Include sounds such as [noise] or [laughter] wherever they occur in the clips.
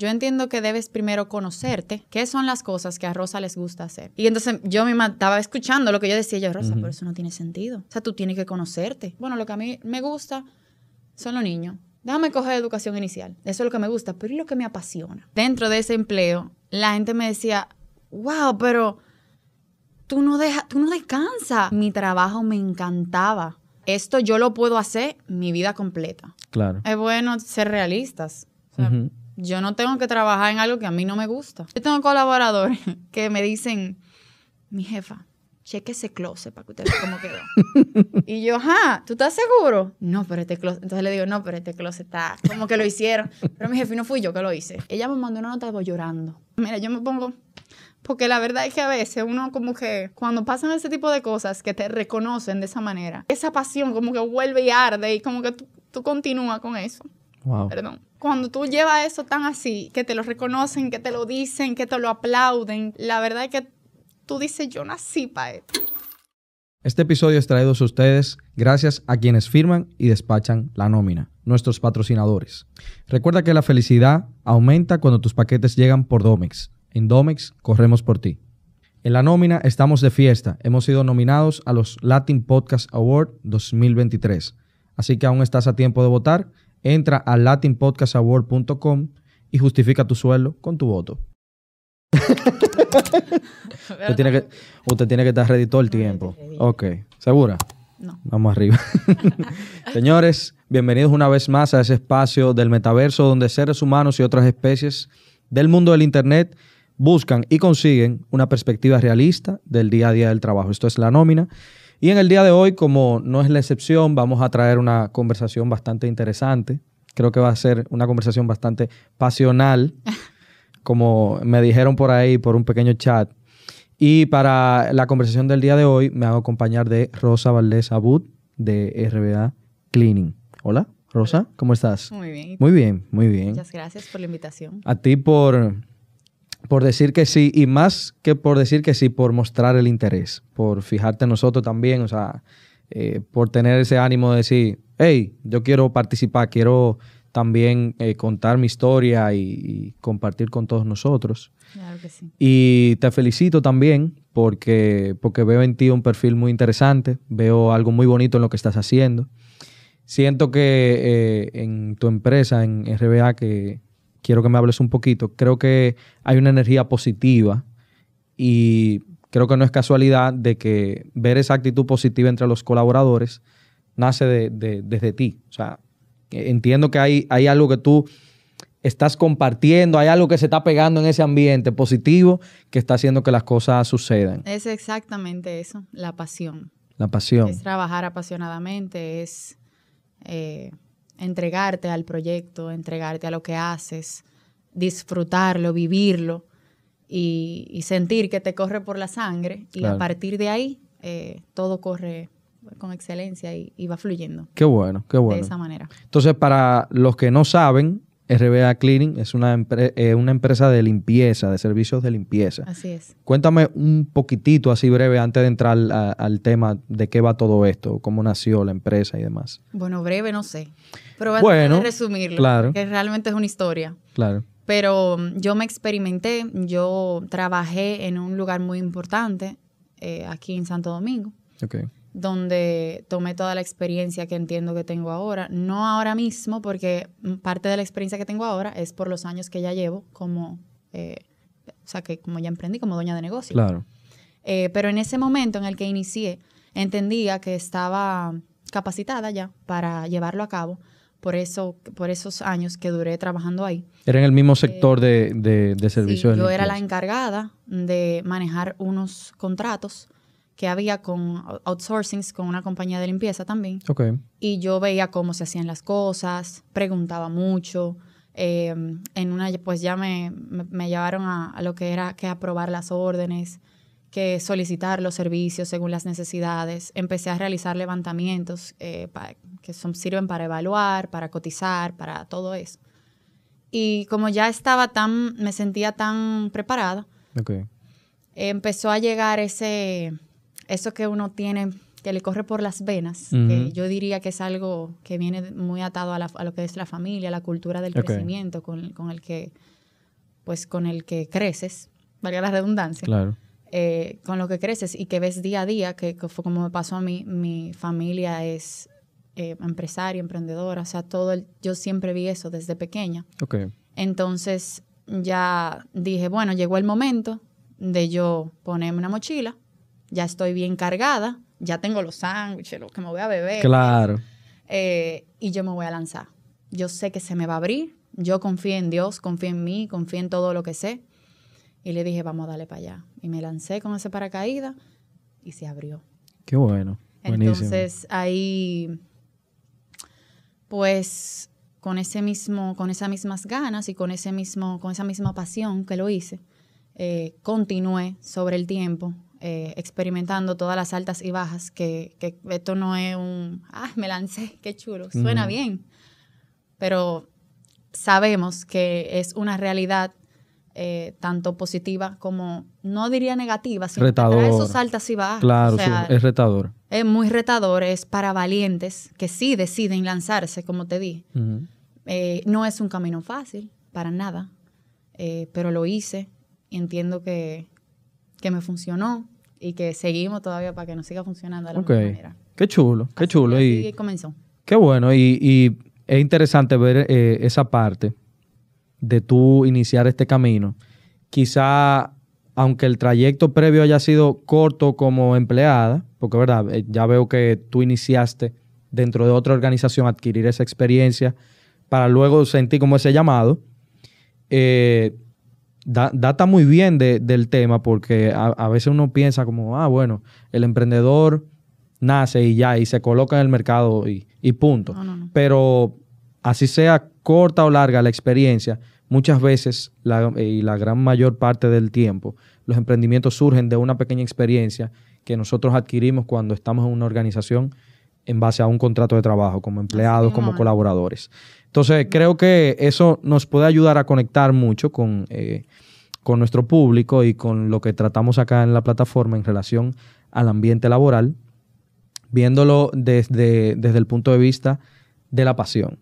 Yo entiendo que debes primero conocerte, qué son las cosas que a Rosa les gusta hacer. Y entonces yo misma estaba escuchando lo que yo decía, yo, Rosa, por pero eso no tiene sentido. O sea, tú tienes que conocerte. Bueno, lo que a mí me gusta son los niños. Déjame coger educación inicial. Eso es lo que me gusta, pero es lo que me apasiona. Dentro de ese empleo, la gente me decía, wow, pero tú no, deja, tú no descansas. Mi trabajo me encantaba. Esto yo lo puedo hacer mi vida completa. Claro. Es bueno ser realistas yo no tengo que trabajar en algo que a mí no me gusta. Yo tengo colaboradores [laughs] que me dicen, mi jefa, cheque ese close para que usted vea cómo quedó. [laughs] y yo, ajá, ¿tú estás seguro? No, pero este close. Entonces le digo, no, pero este close está como que lo hicieron. Pero mi jefe no fui yo que lo hice. Ella me mandó una nota llorando. Mira, yo me pongo. Porque la verdad es que a veces uno como que cuando pasan ese tipo de cosas que te reconocen de esa manera, esa pasión como que vuelve y arde y como que tú, tú continúas con eso. Perdón cuando tú llevas eso tan así, que te lo reconocen, que te lo dicen, que te lo aplauden, la verdad es que tú dices, yo nací para esto. Este episodio es traído a ustedes gracias a quienes firman y despachan la nómina, nuestros patrocinadores. Recuerda que la felicidad aumenta cuando tus paquetes llegan por Domex. En Domex corremos por ti. En la nómina estamos de fiesta. Hemos sido nominados a los Latin Podcast Award 2023. Así que aún estás a tiempo de votar entra a latinpodcastaward.com y justifica tu sueldo con tu voto. [laughs] usted, tiene que, usted tiene que estar ready todo el tiempo. Ok, ¿segura? No. Vamos arriba. [laughs] [laughs] Señores, bienvenidos una vez más a ese espacio del metaverso donde seres humanos y otras especies del mundo del Internet buscan y consiguen una perspectiva realista del día a día del trabajo. Esto es la nómina. Y en el día de hoy, como no es la excepción, vamos a traer una conversación bastante interesante. Creo que va a ser una conversación bastante pasional, [laughs] como me dijeron por ahí, por un pequeño chat. Y para la conversación del día de hoy, me hago acompañar de Rosa Valdés Abud, de RBA Cleaning. Hola, Rosa, ¿cómo estás? Muy bien. Muy bien, muy bien. Muchas gracias por la invitación. A ti por por decir que sí, y más que por decir que sí, por mostrar el interés, por fijarte en nosotros también, o sea, eh, por tener ese ánimo de decir, hey, yo quiero participar, quiero también eh, contar mi historia y, compartir con todos nosotros. Claro que sí. Y te felicito también porque, porque veo en ti un perfil muy interesante, veo algo muy bonito en lo que estás haciendo. Siento que eh, en tu empresa, en RBA, que quiero que me hables un poquito. Creo que hay una energía positiva y creo que no es casualidad de que ver esa actitud positiva entre los colaboradores nace desde ti. O sea, entiendo que hay, hay algo que tú estás compartiendo, hay algo que se está pegando en ese ambiente positivo que está haciendo que las cosas sucedan. Es exactamente eso, la pasión. La pasión. Es trabajar apasionadamente, es eh, entregarte al proyecto, entregarte a lo que haces, disfrutarlo, vivirlo y, sentir que te corre por la sangre y a partir de ahí eh, todo corre con excelencia y, y, va fluyendo. Qué bueno, qué bueno. De esa manera. Entonces, para los que no saben, RBA Cleaning es una, eh, una empresa de limpieza, de servicios de limpieza. Así es. Cuéntame un poquitito, así breve, antes de entrar al tema de qué va todo esto, cómo nació la empresa y demás. Bueno, breve, no sé. Pero voy bueno, a resumirlo, claro. que realmente es una historia. Claro. Pero mm, yo me experimenté, yo trabajé en un lugar muy importante eh, aquí en Santo Domingo. Okay donde tomé toda la experiencia que entiendo que tengo ahora. No ahora mismo, porque parte de la experiencia que tengo ahora es por los años que ya llevo como, eh, o sea, que como ya emprendí como dueña de negocio. Claro. Eh, pero en ese momento en el que inicié, entendía que estaba capacitada ya para llevarlo a cabo por, eso, por esos años que duré trabajando ahí. Era en el mismo eh, sector de, de, servicios. yo era la encargada de manejar unos contratos que había con outsourcings con una compañía de limpieza también. Y yo veía cómo se hacían las cosas, preguntaba mucho. Em, en una, pues ya me, me, llevaron a, lo que era que aprobar las órdenes, que solicitar los servicios según las necesidades. Empecé a realizar levantamientos eh, que son, sirven para evaluar, para cotizar, para todo eso. Y como ya estaba tan, me sentía tan preparada, empezó a llegar ese, eso que uno tiene, que le corre por las venas, que yo diría que es algo que viene muy atado a, lo que es la familia, la cultura del crecimiento con, el que, pues con el que creces, valga la redundancia. Claro. Eh, con lo que creces y que ves día a día, que, fue como me pasó a mí, mi familia es eh, empresaria, emprendedora, o sea, todo el, yo siempre vi eso desde pequeña. Entonces ya dije, bueno, llegó el momento de yo ponerme una mochila ya estoy bien cargada, ya tengo los sándwiches, lo que me voy a beber. Claro. Eh, y yo me voy a lanzar. Yo sé que se me va a abrir, yo confío en Dios, confío en mí, confío en todo lo que sé. Y le dije, vamos a darle para allá. Y me lancé con ese paracaídas y se abrió. Qué bueno. Entonces ahí, pues con ese mismo, con esas mismas ganas y con ese mismo, con esa misma pasión que lo hice, eh, continué sobre el tiempo eh, experimentando todas las altas y bajas, que, esto no es un, ah, me lancé, qué chulo, suena bien, pero sabemos que es una realidad eh, tanto positiva como, no diría negativa, sino retador. altas y bajas. Claro, es retador. Es muy retador, es para valientes que sí deciden lanzarse, como te di eh, no es un camino fácil, para nada, pero lo hice y entiendo que, que me funcionó y que seguimos todavía para que nos siga funcionando de la manera. Qué chulo, qué chulo. Y, comenzó. Qué bueno, y, es interesante ver eh, esa parte de tú iniciar este camino. Quizá, aunque el trayecto previo haya sido corto como empleada, porque verdad, eh, ya veo que tú iniciaste dentro de otra organización adquirir esa experiencia para luego sentir como ese llamado. Eh, data muy bien del tema porque a, veces uno piensa como, ah, bueno, el emprendedor nace y ya, y se coloca en el mercado y, punto. Pero así sea corta o larga la experiencia, muchas veces eh, y la gran mayor parte del tiempo, los emprendimientos surgen de una pequeña experiencia que nosotros adquirimos cuando estamos en una organización en base a un contrato de trabajo, como empleados, como colaboradores. Entonces, creo que eso nos puede ayudar a conectar mucho con, eh, con nuestro público y con lo que tratamos acá en la plataforma en relación al ambiente laboral, viéndolo desde, desde el punto de vista de la pasión.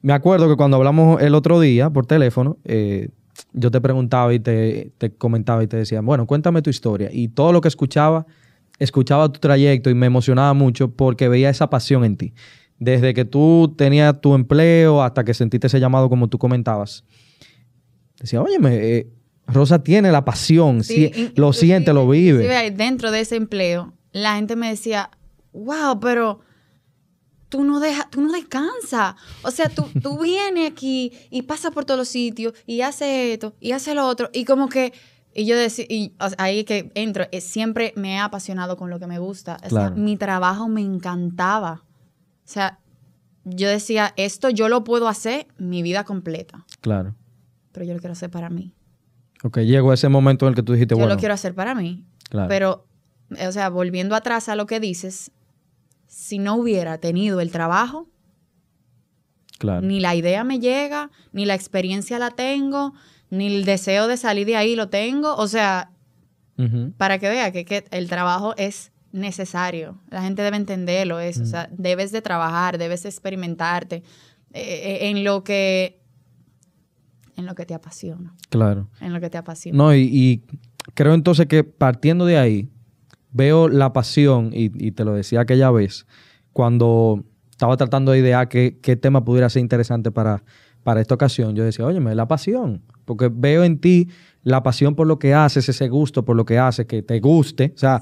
Me acuerdo que cuando hablamos el otro día por teléfono, eh, yo te preguntaba y te, te comentaba y te decía, bueno, cuéntame tu historia. Y todo lo que escuchaba, escuchaba tu trayecto y me emocionaba mucho porque veía esa pasión en ti desde que tú tenías tu empleo hasta que sentiste ese llamado como tú comentabas. Decía, óyeme, eh, Rosa tiene la pasión, lo siente, lo vive. Dentro de ese empleo, la gente me decía, wow, pero tú no, deja, tú no descansas. O sea, tú, tú [laughs] vienes aquí y pasas por todos los sitios y haces esto y haces lo otro. Y como que, y yo decía, y ahí que entro, eh, siempre me he apasionado con lo que me gusta. mi trabajo me encantaba. O sea, yo decía, esto yo lo puedo hacer mi vida completa. Claro. Pero yo lo quiero hacer para mí. Ok, llegó ese momento en el que tú dijiste, yo bueno. Yo lo quiero hacer para mí. Claro. Pero, o sea, volviendo atrás a lo que dices, si no hubiera tenido el trabajo, claro. ni la idea me llega, ni la experiencia la tengo, ni el deseo de salir de ahí lo tengo. O sea, para que vea que el trabajo es necesario. La gente debe entenderlo eso. O mm. sea, debes de trabajar, debes experimentarte eh, eh, en lo que en lo que te apasiona. Claro. En lo que te apasiona. No, y, creo entonces que partiendo de ahí, veo la pasión, y, te lo decía aquella vez, cuando estaba tratando de idear ah, qué, qué tema pudiera ser interesante para, para esta ocasión, yo decía, oye, da la pasión, porque veo en ti la pasión por lo que haces, ese gusto por lo que haces, que te guste, o sea,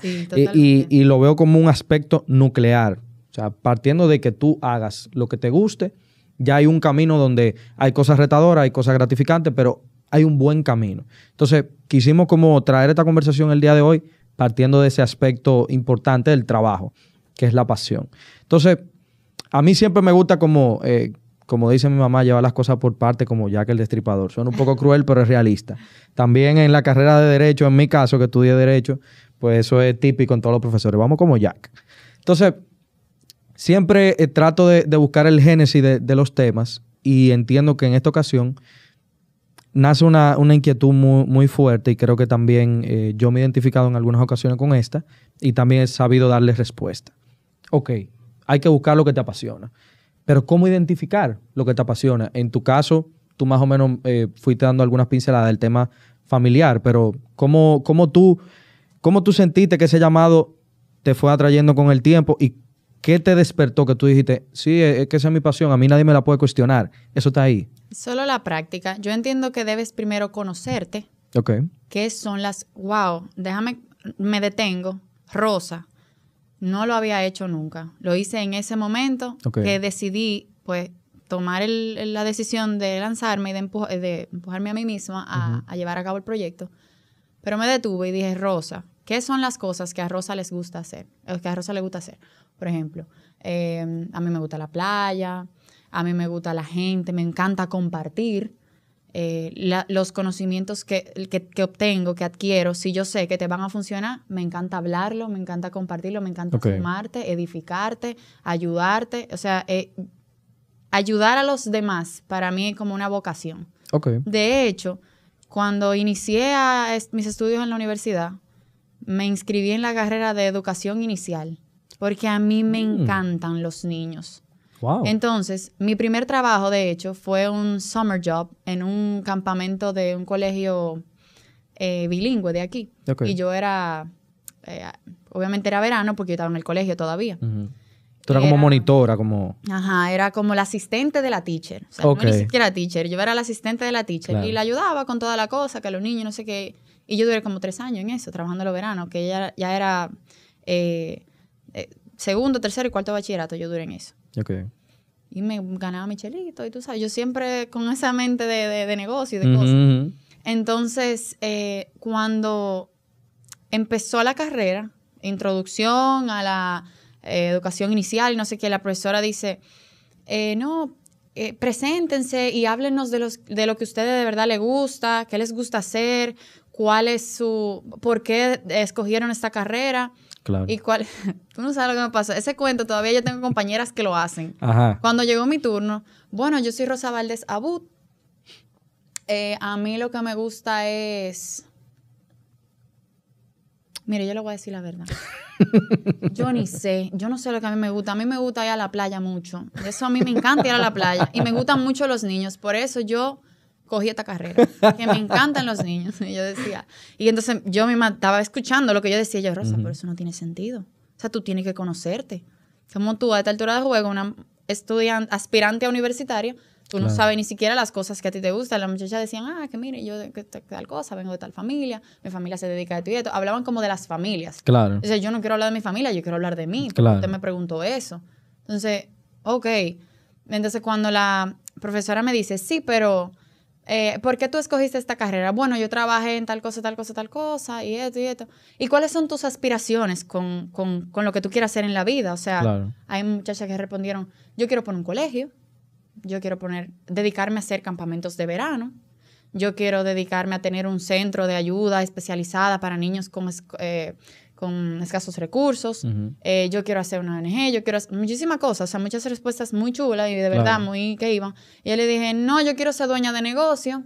y, lo veo como un aspecto nuclear, o sea, partiendo de que tú hagas lo que te guste, ya hay un camino donde hay cosas retadoras, hay cosas gratificantes, pero hay un buen camino. Entonces, quisimos como traer esta conversación el día de hoy partiendo de ese aspecto importante del trabajo, que es la pasión. Entonces, a mí siempre me gusta como eh, como dice mi mamá, lleva las cosas por parte como Jack el Destripador. Suena un poco cruel, pero es realista. También en la carrera de Derecho, en mi caso, que estudié Derecho, pues eso es típico en todos los profesores. Vamos como Jack. Entonces, siempre eh, trato de, buscar el génesis de, los temas y entiendo que en esta ocasión nace una, inquietud muy, fuerte y creo que también eh, yo me he identificado en algunas ocasiones con esta y también he sabido darle respuesta. Ok, hay que buscar lo que te apasiona. Pero ¿cómo identificar lo que te apasiona? En tu caso, tú más o menos eh, fuiste dando algunas pinceladas del tema familiar, pero ¿cómo, tú, ¿cómo tú sentiste que ese llamado te fue atrayendo con el tiempo y qué te despertó que tú dijiste, sí, e, es que esa es mi pasión, a mí nadie me la puede cuestionar, eso está ahí? Solo la práctica. Yo entiendo que debes primero conocerte. Ok. ¿Qué son las, wow, déjame, me detengo, rosa, no lo había hecho nunca. Lo hice en ese momento que decidí, pues, tomar la decisión de lanzarme y de, empujarme a mí misma a, llevar a cabo el proyecto. Pero me detuve y dije, Rosa, ¿qué son las cosas que a Rosa les gusta hacer? a Rosa le gusta hacer. Por ejemplo, eh, a mí me gusta la playa, a mí me gusta la gente, me encanta compartir. Eh, los conocimientos que, obtengo, que adquiero, si yo sé que te van a funcionar, me encanta hablarlo, me encanta compartirlo, me encanta formarte, sumarte, edificarte, ayudarte. O sea, eh, ayudar a los demás para mí es como una vocación. De hecho, cuando inicié mis estudios en la universidad, me inscribí en la carrera de educación inicial, porque a mí me mm. encantan los niños. Entonces, mi primer trabajo, de hecho, fue un summer job en un campamento de un colegio eh, bilingüe de aquí. Y yo era, eh, obviamente era verano porque yo estaba en el colegio todavía. Tú eras como monitora, como... Ajá, era como la asistente de la teacher. O sea, ni siquiera teacher, yo era la asistente de la teacher. Y la ayudaba con toda la cosa, que los niños, no sé qué. Y yo duré como tres años en eso, trabajando los veranos, que ya, ya era eh, segundo, tercero y cuarto bachillerato, yo duré en eso y me ganaba mi y tú sabes, yo siempre con esa mente de, negocio y de cosas. Entonces, eh, cuando empezó la carrera, introducción a la eh, educación inicial no sé qué, la profesora dice, eh, no, preséntense y háblenos de, los, de lo que a ustedes de verdad les gusta, qué les gusta hacer, cuál es su, por qué escogieron esta carrera. Claro. ¿Y cuál? [laughs] Tú no sabes lo que me pasó. Ese cuento todavía yo tengo compañeras que lo hacen. Cuando llegó mi turno, bueno, yo soy Rosa Valdés Abut. Eh, a mí lo que me gusta es. Mire, yo le voy a decir la verdad. [laughs] Yo ni sé, yo no sé lo que a mí me gusta. A mí me gusta ir a la playa mucho. Eso a mí me encanta ir a la playa. Y me gustan mucho los niños. Por eso yo cogí esta carrera, que me encantan los niños. Y yo decía, y entonces yo misma estaba escuchando lo que yo decía, yo, Rosa, por pero eso no tiene sentido. O sea, tú tienes que conocerte. Como tú a esta altura de juego, una estudiante, aspirante a universitaria, tú no sabes ni siquiera las cosas que a ti te gustan. Las muchachas decían, ah, que mire, yo de, tal cosa, vengo de tal familia, mi familia se dedica a esto y esto. Hablaban como de las familias. Claro. O yo no quiero hablar de mi familia, yo quiero hablar de mí. Claro. Usted me preguntó eso. Entonces, ok. Entonces, cuando la profesora me dice, sí, pero eh, ¿por qué tú escogiste esta carrera? Bueno, yo trabajé en tal cosa, tal cosa, tal cosa, y esto, y esto. ¿Y cuáles son tus aspiraciones con, con, con lo que tú quieras hacer en la vida? O sea, hay muchachas que respondieron, yo quiero poner un colegio, yo quiero poner, dedicarme a hacer campamentos de verano, yo quiero dedicarme a tener un centro de ayuda especializada para niños con... Eh, con escasos recursos, eh, yo quiero hacer una ONG, yo quiero hacer muchísimas cosas, o sea, muchas respuestas muy chulas y de verdad muy que iban. Y yo le dije, no, yo quiero ser dueña de negocio,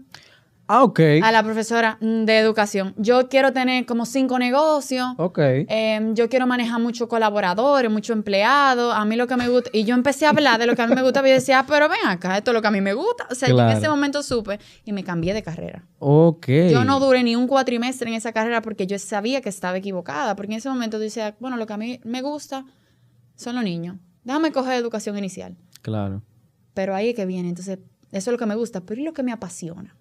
Ah, a la profesora de educación. Yo quiero tener como cinco negocios. Em, yo quiero manejar muchos colaboradores, muchos empleados. A mí lo que me gusta. Y yo empecé a hablar de lo que a mí me gusta. Y yo decía, ah, pero ven acá, esto es lo que a mí me gusta. O sea, yo en ese momento supe y me cambié de carrera. Yo no duré ni un cuatrimestre en esa carrera porque yo sabía que estaba equivocada. Porque en ese momento decía, bueno, lo que a mí me gusta son los niños. Déjame coger educación inicial. Claro. Pero ahí es que viene. Entonces, eso es lo que me gusta. Pero ¿y lo que me apasiona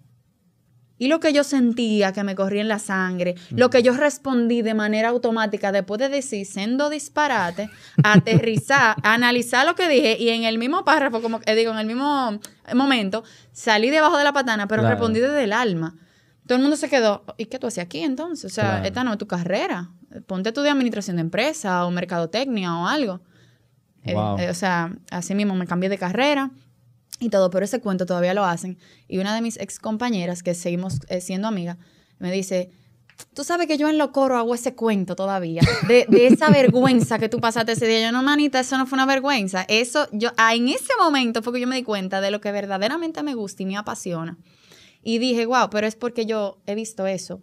y lo que yo sentía que me corría en la sangre, lo que yo respondí de manera automática después de decir siendo disparate, aterrizar, [laughs] analizar lo que dije y en el mismo párrafo, como eh, digo, en el mismo momento, salí debajo de la patana, pero respondí desde el alma. Todo el mundo se quedó, ¿y qué tú haces aquí entonces? O sea, esta no es tu carrera. Ponte tú de administración de empresa o mercadotecnia o algo. Eh, eh, o sea, así mismo me cambié de carrera y todo, pero ese cuento todavía lo hacen. Y una de mis ex compañeras, que seguimos eh, siendo amigas, me dice, tú sabes que yo en lo coro hago ese cuento todavía, de, esa [laughs] vergüenza que tú pasaste ese día. Yo, no, manita, eso no fue una vergüenza. Eso, yo, ah, en ese momento fue que yo me di cuenta de lo que verdaderamente me gusta y me apasiona. Y dije, wow, pero es porque yo he visto eso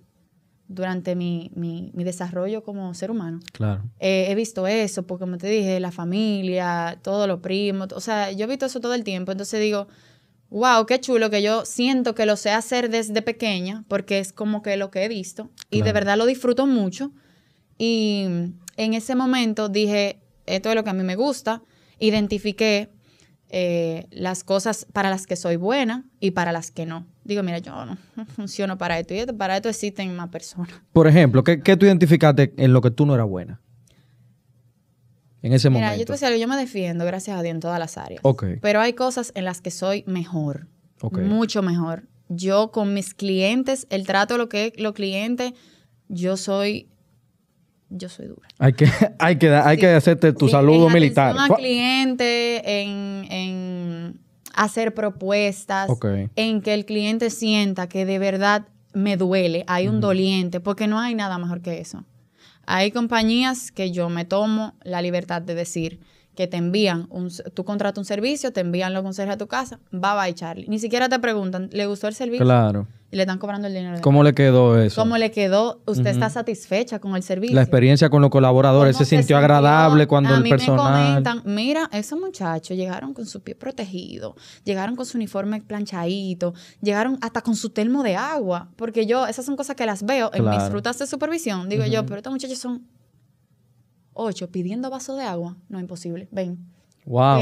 durante mi, desarrollo como ser humano. Claro. Eh, he visto eso, porque como te dije, la familia, todos los primos, o sea, yo he visto eso todo el tiempo, entonces digo, wow, qué chulo que yo siento que lo sé hacer desde pequeña, porque es como que lo que he visto, y de verdad lo disfruto mucho, y en ese momento dije, esto es lo que a mí me gusta, identifiqué eh, las cosas para las que soy buena y para las que no digo, mira, yo no, funciono para esto. Y para esto existen más personas. Por ejemplo, ¿qué, qué tú identificaste en lo que tú no eras buena? En ese mira, momento. Yo, yo me defiendo, gracias a Dios, en todas las áreas. Pero hay cosas en las que soy mejor. Mucho mejor. Yo con mis clientes, el trato lo que los clientes, yo soy yo soy dura. Hay que, [laughs] hay que, hay que hacerte tu saludo militar. cliente, en hacer propuestas, en que el cliente sienta que de verdad me duele, hay un doliente, porque no hay nada mejor que eso. Hay compañías que yo me tomo la libertad de decir que te envían, un, tú contratas un servicio, te envían los consejos a tu casa, va bye, bye Charlie. Ni siquiera te preguntan, ¿le gustó el servicio? Claro le están cobrando el dinero. ¿Cómo le quedó eso? ¿Cómo le quedó? ¿Usted está satisfecha con el servicio? La experiencia con los colaboradores, ¿se, sintió agradable cuando a el mí personal? Me comentan, mira, esos muchachos llegaron con su pie protegido, llegaron con su uniforme planchadito, llegaron hasta con su termo de agua, porque yo esas son cosas que las veo en mis rutas de supervisión. Digo yo, pero estos muchachos son ocho pidiendo vaso de agua, no es imposible. Ven. Wow.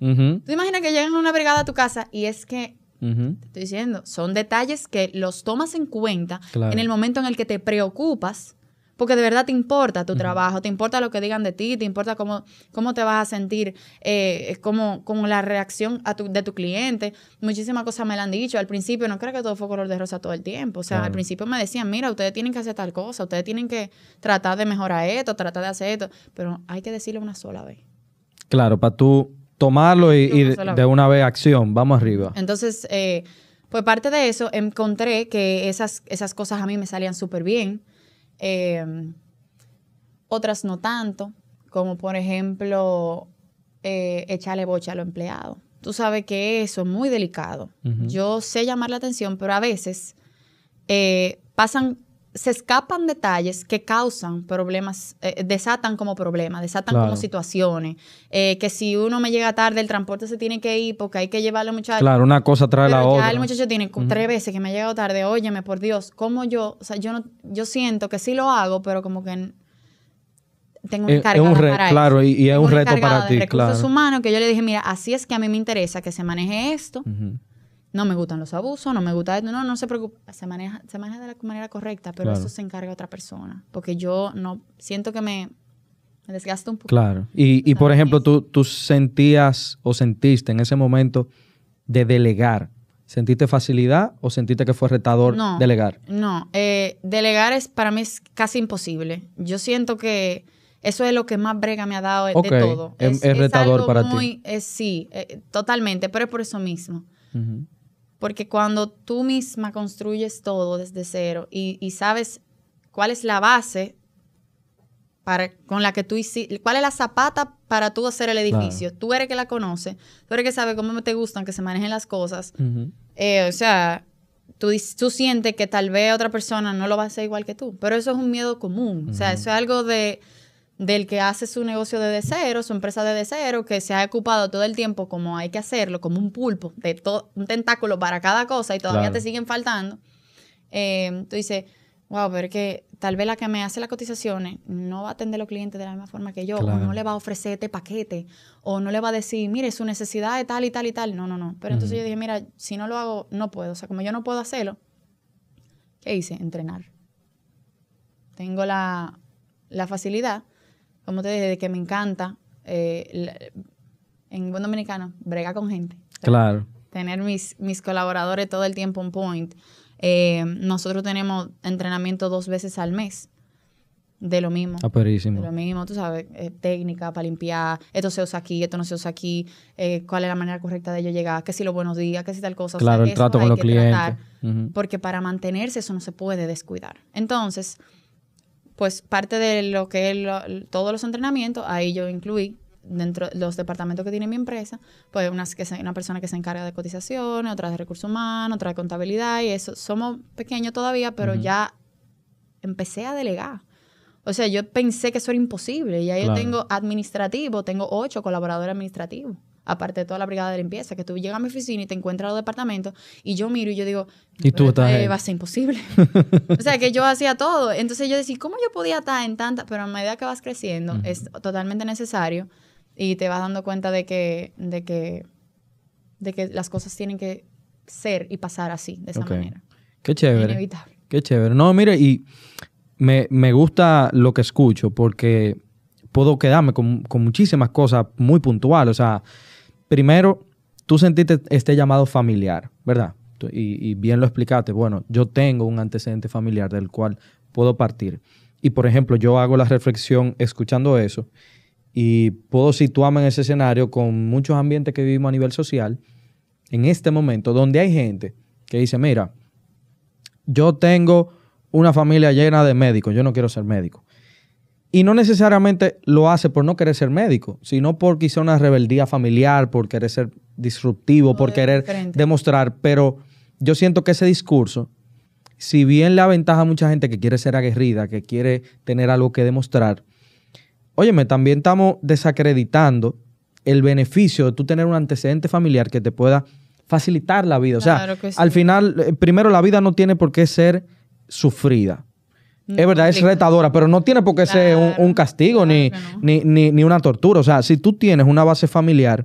¿Tú imaginas que llegan una brigada a tu casa y es que te estoy diciendo, son detalles que los tomas en cuenta en el momento en el que te preocupas, porque de verdad te importa tu trabajo, te importa lo que digan de ti, te importa cómo, cómo te vas a sentir, eh, cómo, la reacción de tu cliente. Muchísimas cosas me lo han dicho. Al principio no creo que todo fue color de rosa todo el tiempo. O sea, al principio me decían, mira, ustedes tienen que hacer tal cosa, ustedes tienen que tratar de mejorar esto, tratar de hacer esto, pero hay que decirlo una sola vez. Claro, para tú tomarlo y, de, una vez acción, vamos arriba. Entonces, pues parte de eso, encontré que esas, esas cosas a mí me salían súper bien, em, otras no tanto, como por ejemplo eh, echarle bocha a los empleados. Tú sabes que eso es muy delicado. Yo sé llamar la atención, pero a veces eh, pasan se escapan detalles que causan problemas, eh, desatan como problemas, desatan como situaciones. Eh, que si uno me llega tarde, el transporte se tiene que ir porque hay que llevarle muchacho. Claro, una cosa trae la ya otra. El muchacho tiene tres veces que me ha llegado tarde. Óyeme, por Dios, ¿cómo yo? O sea, yo, no, yo siento que sí lo hago, pero como que tengo un reto, claro, y, es un reto para ti, Es recursos humanos que yo le dije, mira, así es que a mí me interesa que se maneje esto no me gustan los abusos, no me gusta no, no se preocupe, se maneja, se maneja de la manera correcta, pero eso se encarga otra persona, porque yo no siento que me, me desgasto un poco. Claro, y, por ejemplo, tú, tú, sentías o sentiste en ese momento de delegar, ¿sentiste facilidad o sentiste que fue retador delegar? No, eh, delegar es para mí es casi imposible, yo siento que... Eso es lo que más brega me ha dado de, todo. Em, es, retador para ti. Eh, sí, eh, totalmente, pero es por eso mismo. Porque cuando tú misma construyes todo desde cero y, sabes cuál es la base para, con la que tú hiciste, cuál es la zapata para tú hacer el edificio, tú eres que la conoce, tú eres que sabe cómo te gustan que se manejen las cosas, eh, o sea, tú, sientes que tal vez otra persona no lo va a hacer igual que tú, pero eso es un miedo común, o sea, eso es algo de del que hace su negocio de cero, su empresa de cero, que se ha ocupado todo el tiempo como hay que hacerlo, como un pulpo, de un tentáculo para cada cosa y todavía te siguen faltando. Eh, tú dices, wow, pero es que tal vez la que me hace las cotizaciones no va a atender a los clientes de la misma forma que yo, o no le va a ofrecer este paquete, o no le va a decir, mire, su necesidad es tal y tal y tal. No, no, no. Pero entonces yo dije, mira, si no lo hago, no puedo. O sea, como yo no puedo hacerlo, ¿qué hice? Entrenar. Tengo la, la facilidad como te dije, de que me encanta, eh, en buen dominicano, brega con gente. claro. Tener mis, mis colaboradores todo el tiempo on point. Eh, nosotros tenemos entrenamiento dos veces al mes de lo mismo. Ah, de lo mismo, tú sabes, eh, técnica para limpiar, esto se usa aquí, esto no se usa aquí, cuál es la manera correcta de ellos llegar, ¿Qué si los buenos días, ¿Qué si tal cosa. Claro, el trato con los clientes. Porque para mantenerse eso no se puede descuidar. Entonces, pues parte de lo que es todos los entrenamientos, ahí yo incluí dentro de los departamentos que tiene mi empresa, pues unas que una persona que se encarga de cotizaciones, otra de recursos humanos, otra de contabilidad y eso. Somos pequeños todavía, pero ya empecé a delegar. O sea, yo pensé que eso era imposible. Y ahí yo tengo administrativo, tengo ocho colaboradores administrativos aparte de toda la brigada de limpieza, que tú llegas a mi oficina y te encuentras los departamentos y yo miro y yo digo, ¿Y va a ser imposible. [laughs] o sea, que yo hacía todo. Entonces yo decía, ¿cómo yo podía estar en tanta...? Pero a medida que vas creciendo, es totalmente necesario y te vas dando cuenta de que, de que, de que las cosas tienen que ser y pasar así, de esa manera. Qué chévere. Qué chévere. No, mire, y me, gusta lo que escucho porque puedo quedarme con, con, muchísimas cosas muy puntuales. O sea, primero, tú sentiste este llamado familiar, ¿verdad? Y, bien lo explicaste, bueno, yo tengo un antecedente familiar del cual puedo partir. Y por ejemplo, yo hago la reflexión escuchando eso y puedo situarme en ese escenario con muchos ambientes que vivimos a nivel social, en este momento, donde hay gente que dice, mira, yo tengo una familia llena de médicos, yo no quiero ser médico. Y no necesariamente lo hace por no querer ser médico, sino por quizá una rebeldía familiar, por querer ser disruptivo, por querer demostrar. Pero yo siento que ese discurso, si bien le aventaja a mucha gente que quiere ser aguerrida, que quiere tener algo que demostrar, óyeme, también estamos desacreditando el beneficio de tú tener un antecedente familiar que te pueda facilitar la vida. o sea, al final, eh, primero la vida no tiene por qué ser sufrida. Es verdad, es retadora, pero no tiene por qué ser un, castigo ni, ni, una tortura. O sea, si tú tienes una base familiar,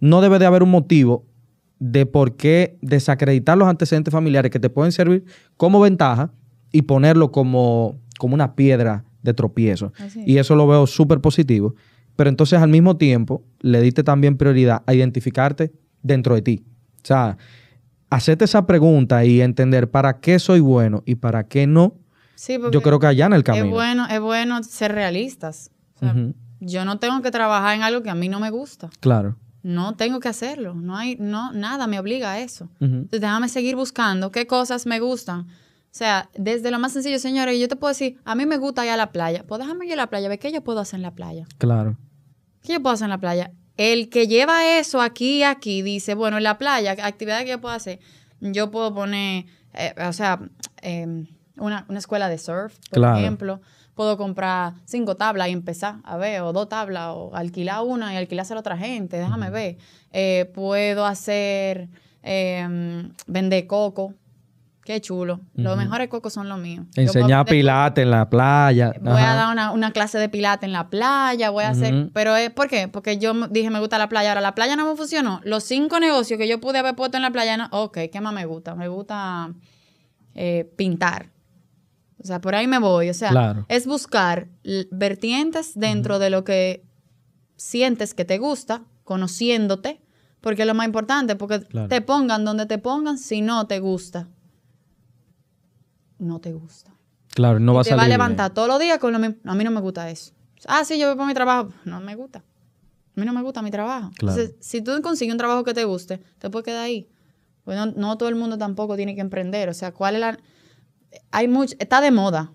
no debe de haber un motivo de por qué desacreditar los antecedentes familiares que te pueden servir como ventaja y ponerlo como, como una piedra de tropiezo. Y eso lo veo súper positivo. Pero entonces al mismo tiempo le diste también prioridad a identificarte dentro de ti. O sea, hacerte esa pregunta y entender para qué soy bueno y para qué no Sí, yo creo que allá en el camino. Es bueno, es bueno ser realistas. Yo no tengo que trabajar en algo que a mí no me gusta. Claro. No tengo que hacerlo. No hay, no, nada me obliga a eso. Entonces déjame seguir buscando qué cosas me gustan. O sea, desde lo más sencillo, señores, yo te puedo decir, a mí me gusta ir a la playa. Pues déjame ir a la playa, ver qué yo puedo hacer en la playa. Claro. ¿Qué yo puedo hacer en la playa? El que lleva eso aquí y aquí dice, bueno, en la playa, actividad que yo puedo hacer, yo puedo poner, eh, o sea, eh, una, una escuela de surf, por ejemplo. Puedo comprar cinco tablas y empezar a ver, o dos tablas, o alquilar una y alquilar a otra gente, déjame ver. Eh, puedo hacer, em, vender coco, Qué chulo. Los mejores cocos son los míos. Enseñar pilates en la playa. Voy a dar una, clase de pilates en la playa, voy a hacer... Pero es, eh, ¿por qué? Porque yo dije, me gusta la playa. Ahora, la playa no me funcionó. Los cinco negocios que yo pude haber puesto en la playa, no, ok, ¿qué más me gusta? Me gusta eh, pintar. O sea, por ahí me voy. O sea, es buscar vertientes dentro de lo que sientes que te gusta, conociéndote, porque es lo más importante, porque te pongan donde te pongan, si no te gusta, no te gusta. Claro, no vas a va a levantar todos los días con lo mismo. A mí no me gusta eso. Ah, sí, yo voy por mi trabajo. No me gusta. A mí no me gusta mi trabajo. Claro. Entonces, si tú consigues un trabajo que te guste, te puedes quedar ahí. Bueno, pues no todo el mundo tampoco tiene que emprender. O sea, ¿cuál es la hay mucho, está de moda.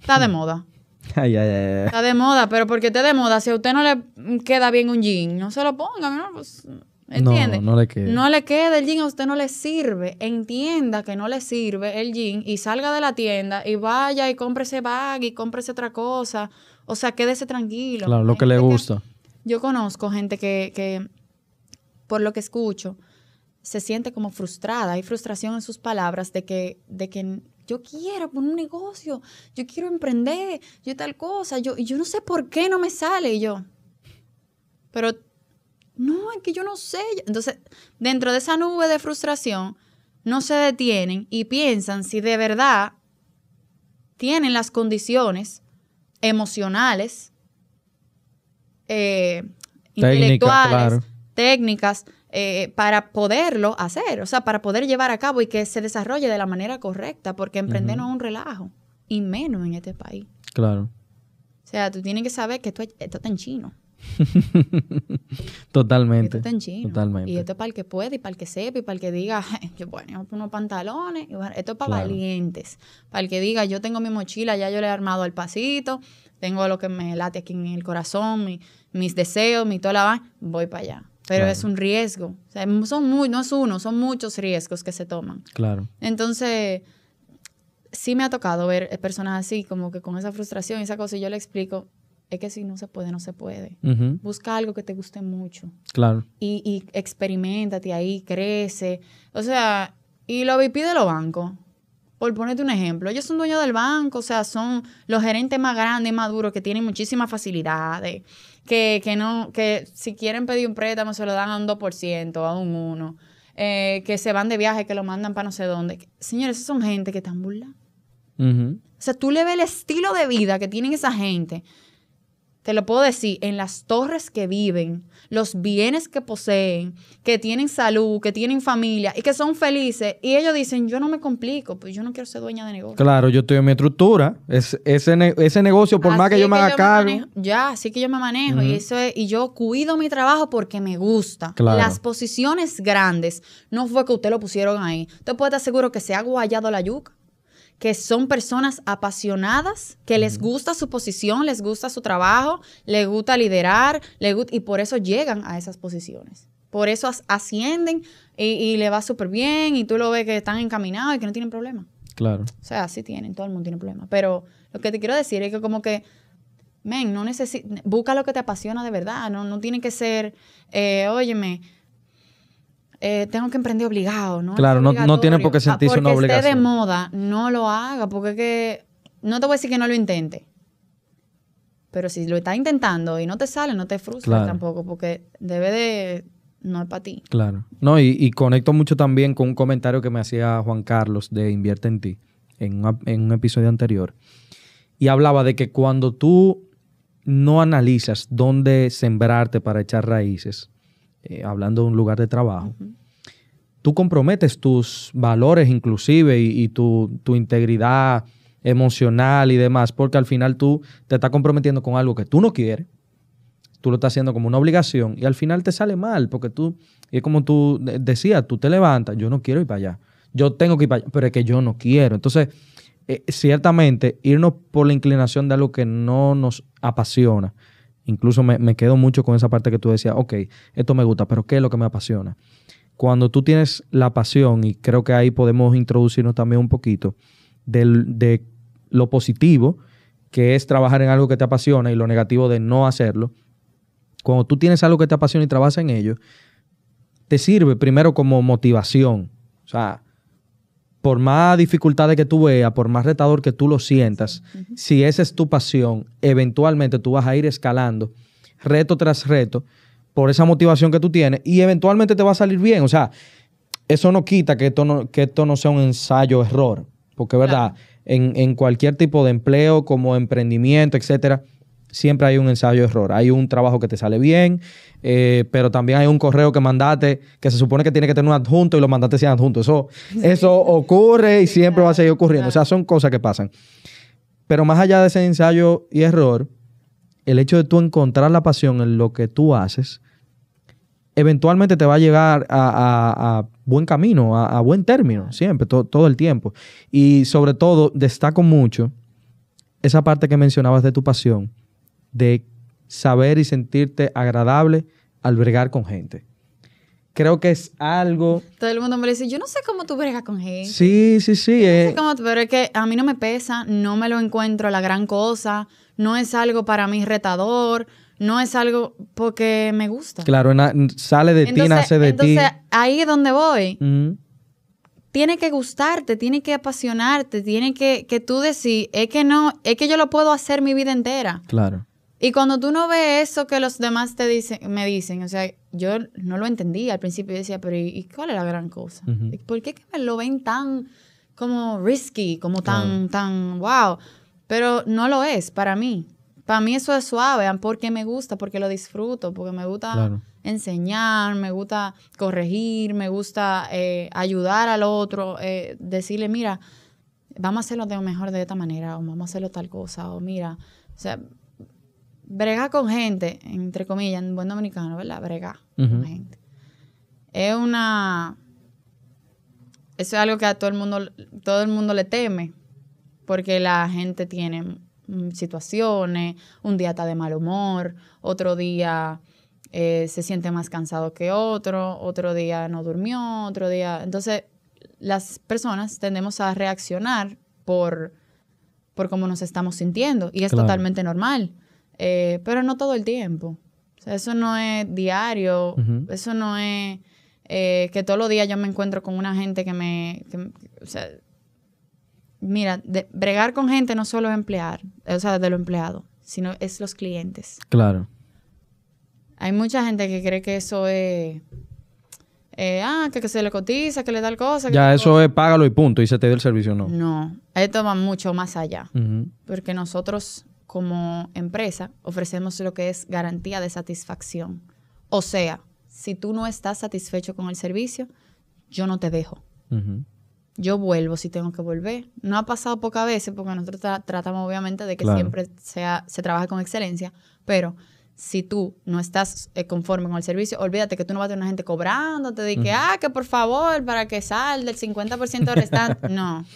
Está de hmm. moda. [laughs] Ay, ay, ay, está de moda, pero porque esté de moda, si a usted no le queda bien un jean, no se lo ponga, ¿no? Pues, No, le queda. el jean, a usted no le sirve. Entienda que no le sirve el jean y salga de la tienda y vaya y cómprese bag y cómprese otra cosa. O sea, quédese tranquilo. Claro, lo que le gusta. yo conozco gente que, que, por lo que escucho, se siente como frustrada. Hay frustración en sus palabras de que, de que yo quiero poner un negocio, yo quiero emprender, yo tal cosa, yo, yo no sé por qué no me sale yo. Pero no, es que yo no sé. Entonces, dentro de esa nube de frustración, no se detienen y piensan si de verdad tienen las condiciones emocionales, eh, intelectuales, técnicas eh, para poderlo hacer, o sea, para poder llevar a cabo y que se desarrolle de la manera correcta, porque emprender no es un relajo, y menos en este país. Claro. O sea, tú tienes que saber que esto, esto está en chino. [laughs] totalmente. Esto está en chino. Totalmente. Y esto es para el que puede, y para el que sepa, y para el que diga, [laughs] yo bueno, unos pantalones. esto es para valientes. Para el que diga, yo tengo mi mochila, ya yo le he armado el pasito, tengo lo que me late aquí en el corazón, mis deseos, mi toda la voy para allá pero es un riesgo. son muy, no es uno, son muchos riesgos que se toman. Claro. Entonces, sí me ha tocado ver personas así, como que con esa frustración y esa cosa, y yo le explico, es que si no se puede, no se puede. Busca algo que te guste mucho. Claro. Y, y experimentate ahí, crece. O sea, y lo pide lo banco. bancos por ponerte un ejemplo, ellos son dueños del banco, o sea, son los gerentes más grandes, más duros, que tienen muchísimas facilidades, que, no, que si quieren pedir un préstamo se lo dan a un 2%, a un 1%, eh, que se van de viaje, que lo mandan para no sé dónde. Señores, esas son gente que están burlando. O sea, tú le ves el estilo de vida que tienen esa gente te lo puedo decir, en las torres que viven, los bienes que poseen, que tienen salud, que tienen familia y que son felices, y ellos dicen, yo no me complico, pues yo no quiero ser dueña de negocio. Claro, yo estoy en mi estructura, ese, negocio, por más que yo me haga cargo. ya, así que yo me manejo, y, eso y yo cuido mi trabajo porque me gusta. Las posiciones grandes, no fue que usted lo pusieron ahí. Usted puede estar seguro que se ha guayado la yuca que son personas apasionadas, que les gusta su posición, les gusta su trabajo, les gusta liderar, le gusta, y por eso llegan a esas posiciones. Por eso ascienden y, le va súper bien y tú lo ves que están encaminados y que no tienen problema. Claro. O sea, sí tienen, todo el mundo tiene problemas. Pero lo que te quiero decir es que como que, men, no busca lo que te apasiona de verdad, no, no tiene que ser, eh, óyeme, eh, tengo que emprender obligado, ¿no? Claro, no, tiene por qué ah, sentirse una obligación. esté de moda, no lo haga, porque que, no te voy a decir que no lo intente. Pero si lo estás intentando y no te sale, no te frustres tampoco, porque debe de no es para ti. Claro. No, y, conecto mucho también con un comentario que me hacía Juan Carlos de Invierte en ti, en, en un episodio anterior. Y hablaba de que cuando tú no analizas dónde sembrarte para echar raíces, eh, hablando de un lugar de trabajo, tú comprometes tus valores inclusive y, tu, integridad emocional y demás, porque al final tú te estás comprometiendo con algo que tú no quieres, tú lo estás haciendo como una obligación y al final te sale mal, porque tú, es como tú decías, tú te levantas, yo no quiero ir para allá, yo tengo que ir para allá, pero es que yo no quiero. Entonces, eh, ciertamente, irnos por la inclinación de algo que no nos apasiona, Incluso me, quedo mucho con esa parte que tú decías, ok, esto me gusta, pero ¿qué es lo que me apasiona? Cuando tú tienes la pasión, y creo que ahí podemos introducirnos también un poquito, de lo positivo que es trabajar en algo que te apasiona y lo negativo de no hacerlo, cuando tú tienes algo que te apasiona y trabajas en ello, te sirve primero como motivación. O sea, por más dificultades que tú veas, por más retador que tú lo sientas, si esa es tu pasión, eventualmente tú vas a ir escalando reto tras reto por esa motivación que tú tienes y eventualmente te va a salir bien. O sea, eso no quita que esto no, que esto no sea un ensayo-error, porque verdad, en, en cualquier tipo de empleo, como emprendimiento, etcétera, siempre hay un ensayo-error. Hay un trabajo que te sale bien, eh, pero también hay un correo que mandaste que se supone que tiene que tener un adjunto y lo mandaste sin adjunto. Eso, eso ocurre y siempre va a seguir ocurriendo. O sea, son cosas que pasan. Pero más allá de ese ensayo y error, el hecho de tú encontrar la pasión en lo que tú haces, eventualmente te va a llegar a, buen camino, a, buen término, siempre, todo el tiempo. Y sobre todo, destaco mucho esa parte que mencionabas de tu pasión, de saber y sentirte agradable al bregar con gente. Creo que es algo... Todo el mundo me dice, yo no sé cómo tú bregas con gente. Sí, sí, sí. Yo no eh. pero es que a mí no me pesa, no me lo encuentro la gran cosa, no es algo para mí retador, no es algo porque me gusta. Claro, sale de ti, nace de ti. Entonces, ahí es donde voy. Tiene que gustarte, tiene que apasionarte, tiene que, que tú decir, es que no, es que yo lo puedo hacer mi vida entera. Claro. Y cuando tú no ves eso que los demás te dicen, me dicen, o sea, yo no lo entendía al principio, yo decía, pero ¿y cuál es la gran cosa? ¿Por qué lo ven tan como risky, como tan, tan, wow? Pero no lo es para mí. Para mí eso es suave, porque me gusta, porque lo disfruto, porque me gusta enseñar, me gusta corregir, me gusta eh, ayudar al otro, eh, decirle, mira, vamos a hacerlo de mejor de esta manera, o vamos a hacerlo tal cosa, o mira, o sea, brega con gente, entre comillas, en buen dominicano, ¿verdad? brega con gente. Es una... Eso es algo que a todo el mundo, todo el mundo le teme, porque la gente tiene mm, situaciones, un día está de mal humor, otro día eh, se siente más cansado que otro, otro día no durmió, otro día... Entonces, las personas tendemos a reaccionar por, por cómo nos estamos sintiendo y es totalmente normal. Eh, pero no todo el tiempo. O sea, eso no es diario, eso no es eh, que todos los días yo me encuentro con una gente que me... o sea, mira, bregar con gente no solo es emplear, eh, o sea, de lo empleado, sino es los clientes. Claro. Hay mucha gente que cree que eso es... ah, que, se le cotiza, que le tal cosa. ya, eso es págalo y punto, y se te dio el servicio, no. No, esto va mucho más allá. Porque nosotros como empresa ofrecemos lo que es garantía de satisfacción. O sea, si tú no estás satisfecho con el servicio, yo no te dejo. Yo vuelvo si tengo que volver. No ha pasado pocas veces porque nosotros tratamos obviamente de que siempre sea, se trabaje con excelencia, pero si tú no estás eh, conforme con el servicio, olvídate que tú no vas a tener una gente cobrándote te que, ah, que por favor, para que sal el 50% restante. [laughs] no.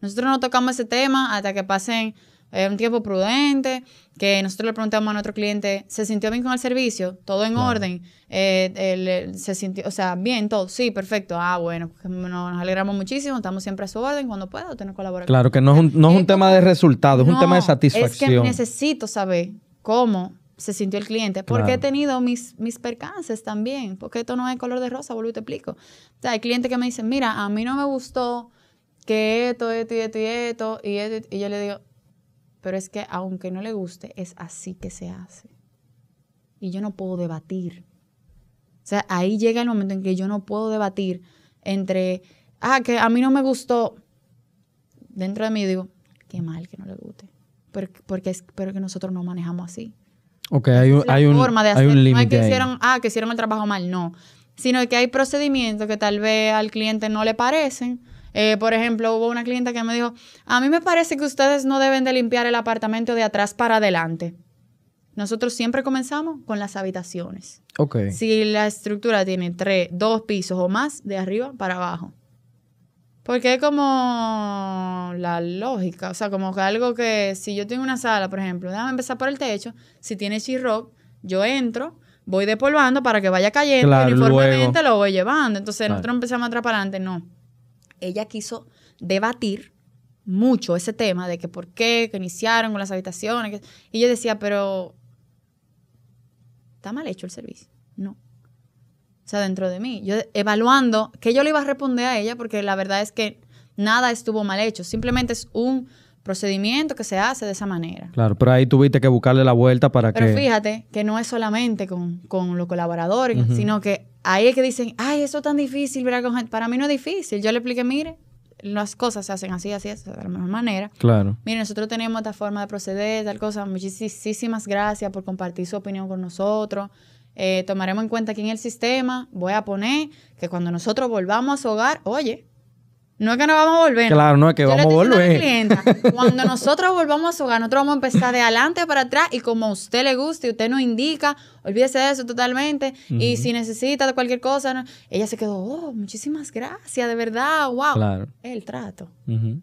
Nosotros no tocamos ese tema hasta que pasen es eh, un tiempo prudente, que nosotros le preguntamos a nuestro cliente, ¿se sintió bien con el servicio? ¿Todo en orden? Eh, ¿Se sintió, o sea, bien todo? Sí, perfecto. Ah, bueno, pues, nos alegramos muchísimo, estamos siempre a su orden, cuando pueda tener colaboración. Claro, que no es un, no es un tema de resultados, es un tema de satisfacción. Es que necesito saber cómo se sintió el cliente, porque he tenido mis, percances también, porque esto no es color de rosa, y te explico. O sea, hay clientes que me dicen, mira, a mí no me gustó que esto, esto y esto, y, esto, y yo le digo, pero es que aunque no le guste, es así que se hace. Y yo no puedo debatir. O sea, ahí llega el momento en que yo no puedo debatir entre, ah, que a mí no me gustó. Dentro de mí digo, qué mal que no le guste. Porque, porque, es, pero que nosotros no manejamos así. Ok, hay un, hay de límite. es que hicieron, ah, que hicieron el trabajo mal, no. Sino que hay procedimientos que tal vez al cliente no le parecen eh, por ejemplo, hubo una clienta que me dijo, a mí me parece que ustedes no deben de limpiar el apartamento de atrás para adelante. Nosotros siempre comenzamos con las habitaciones. Okay. Si la estructura tiene tres, dos pisos o más, de arriba para abajo. Porque es como la lógica, o sea, como que algo que si yo tengo una sala, por ejemplo, déjame empezar por el techo, si tiene chirroc, yo entro, voy depolvando para que vaya cayendo, uniformemente lo voy llevando. Entonces nosotros empezamos atrás para adelante, no ella quiso debatir mucho ese tema de que por qué, que iniciaron con las habitaciones. Y yo decía, pero está mal hecho el servicio. No. O sea, dentro de mí, yo evaluando que yo le iba a responder a ella porque la verdad es que nada estuvo mal hecho. Simplemente es un procedimiento que se hace de esa manera. Claro, pero ahí tuviste que buscarle la vuelta para que... Pero fíjate que no es solamente con, los colaboradores, sino que ahí es que dicen, ay, eso es tan difícil, Para mí no es difícil. Yo le expliqué, mire, las cosas se hacen así, así, de la misma manera. Claro. Mire, nosotros tenemos esta forma de proceder, tal cosa. Muchísimas gracias por compartir su opinión con nosotros. Eh, tomaremos en cuenta aquí en el sistema voy a poner que cuando nosotros volvamos a su hogar, oye, no es que no vamos a volver. Claro, no es que vamos a volver. [laughs] cuando nosotros volvamos a su hogar, nosotros vamos a empezar de adelante para atrás y como a usted le guste, usted nos indica, olvídese de eso totalmente. Y si necesita de cualquier cosa, ella se quedó, oh, muchísimas gracias, de verdad, wow. Claro. El trato.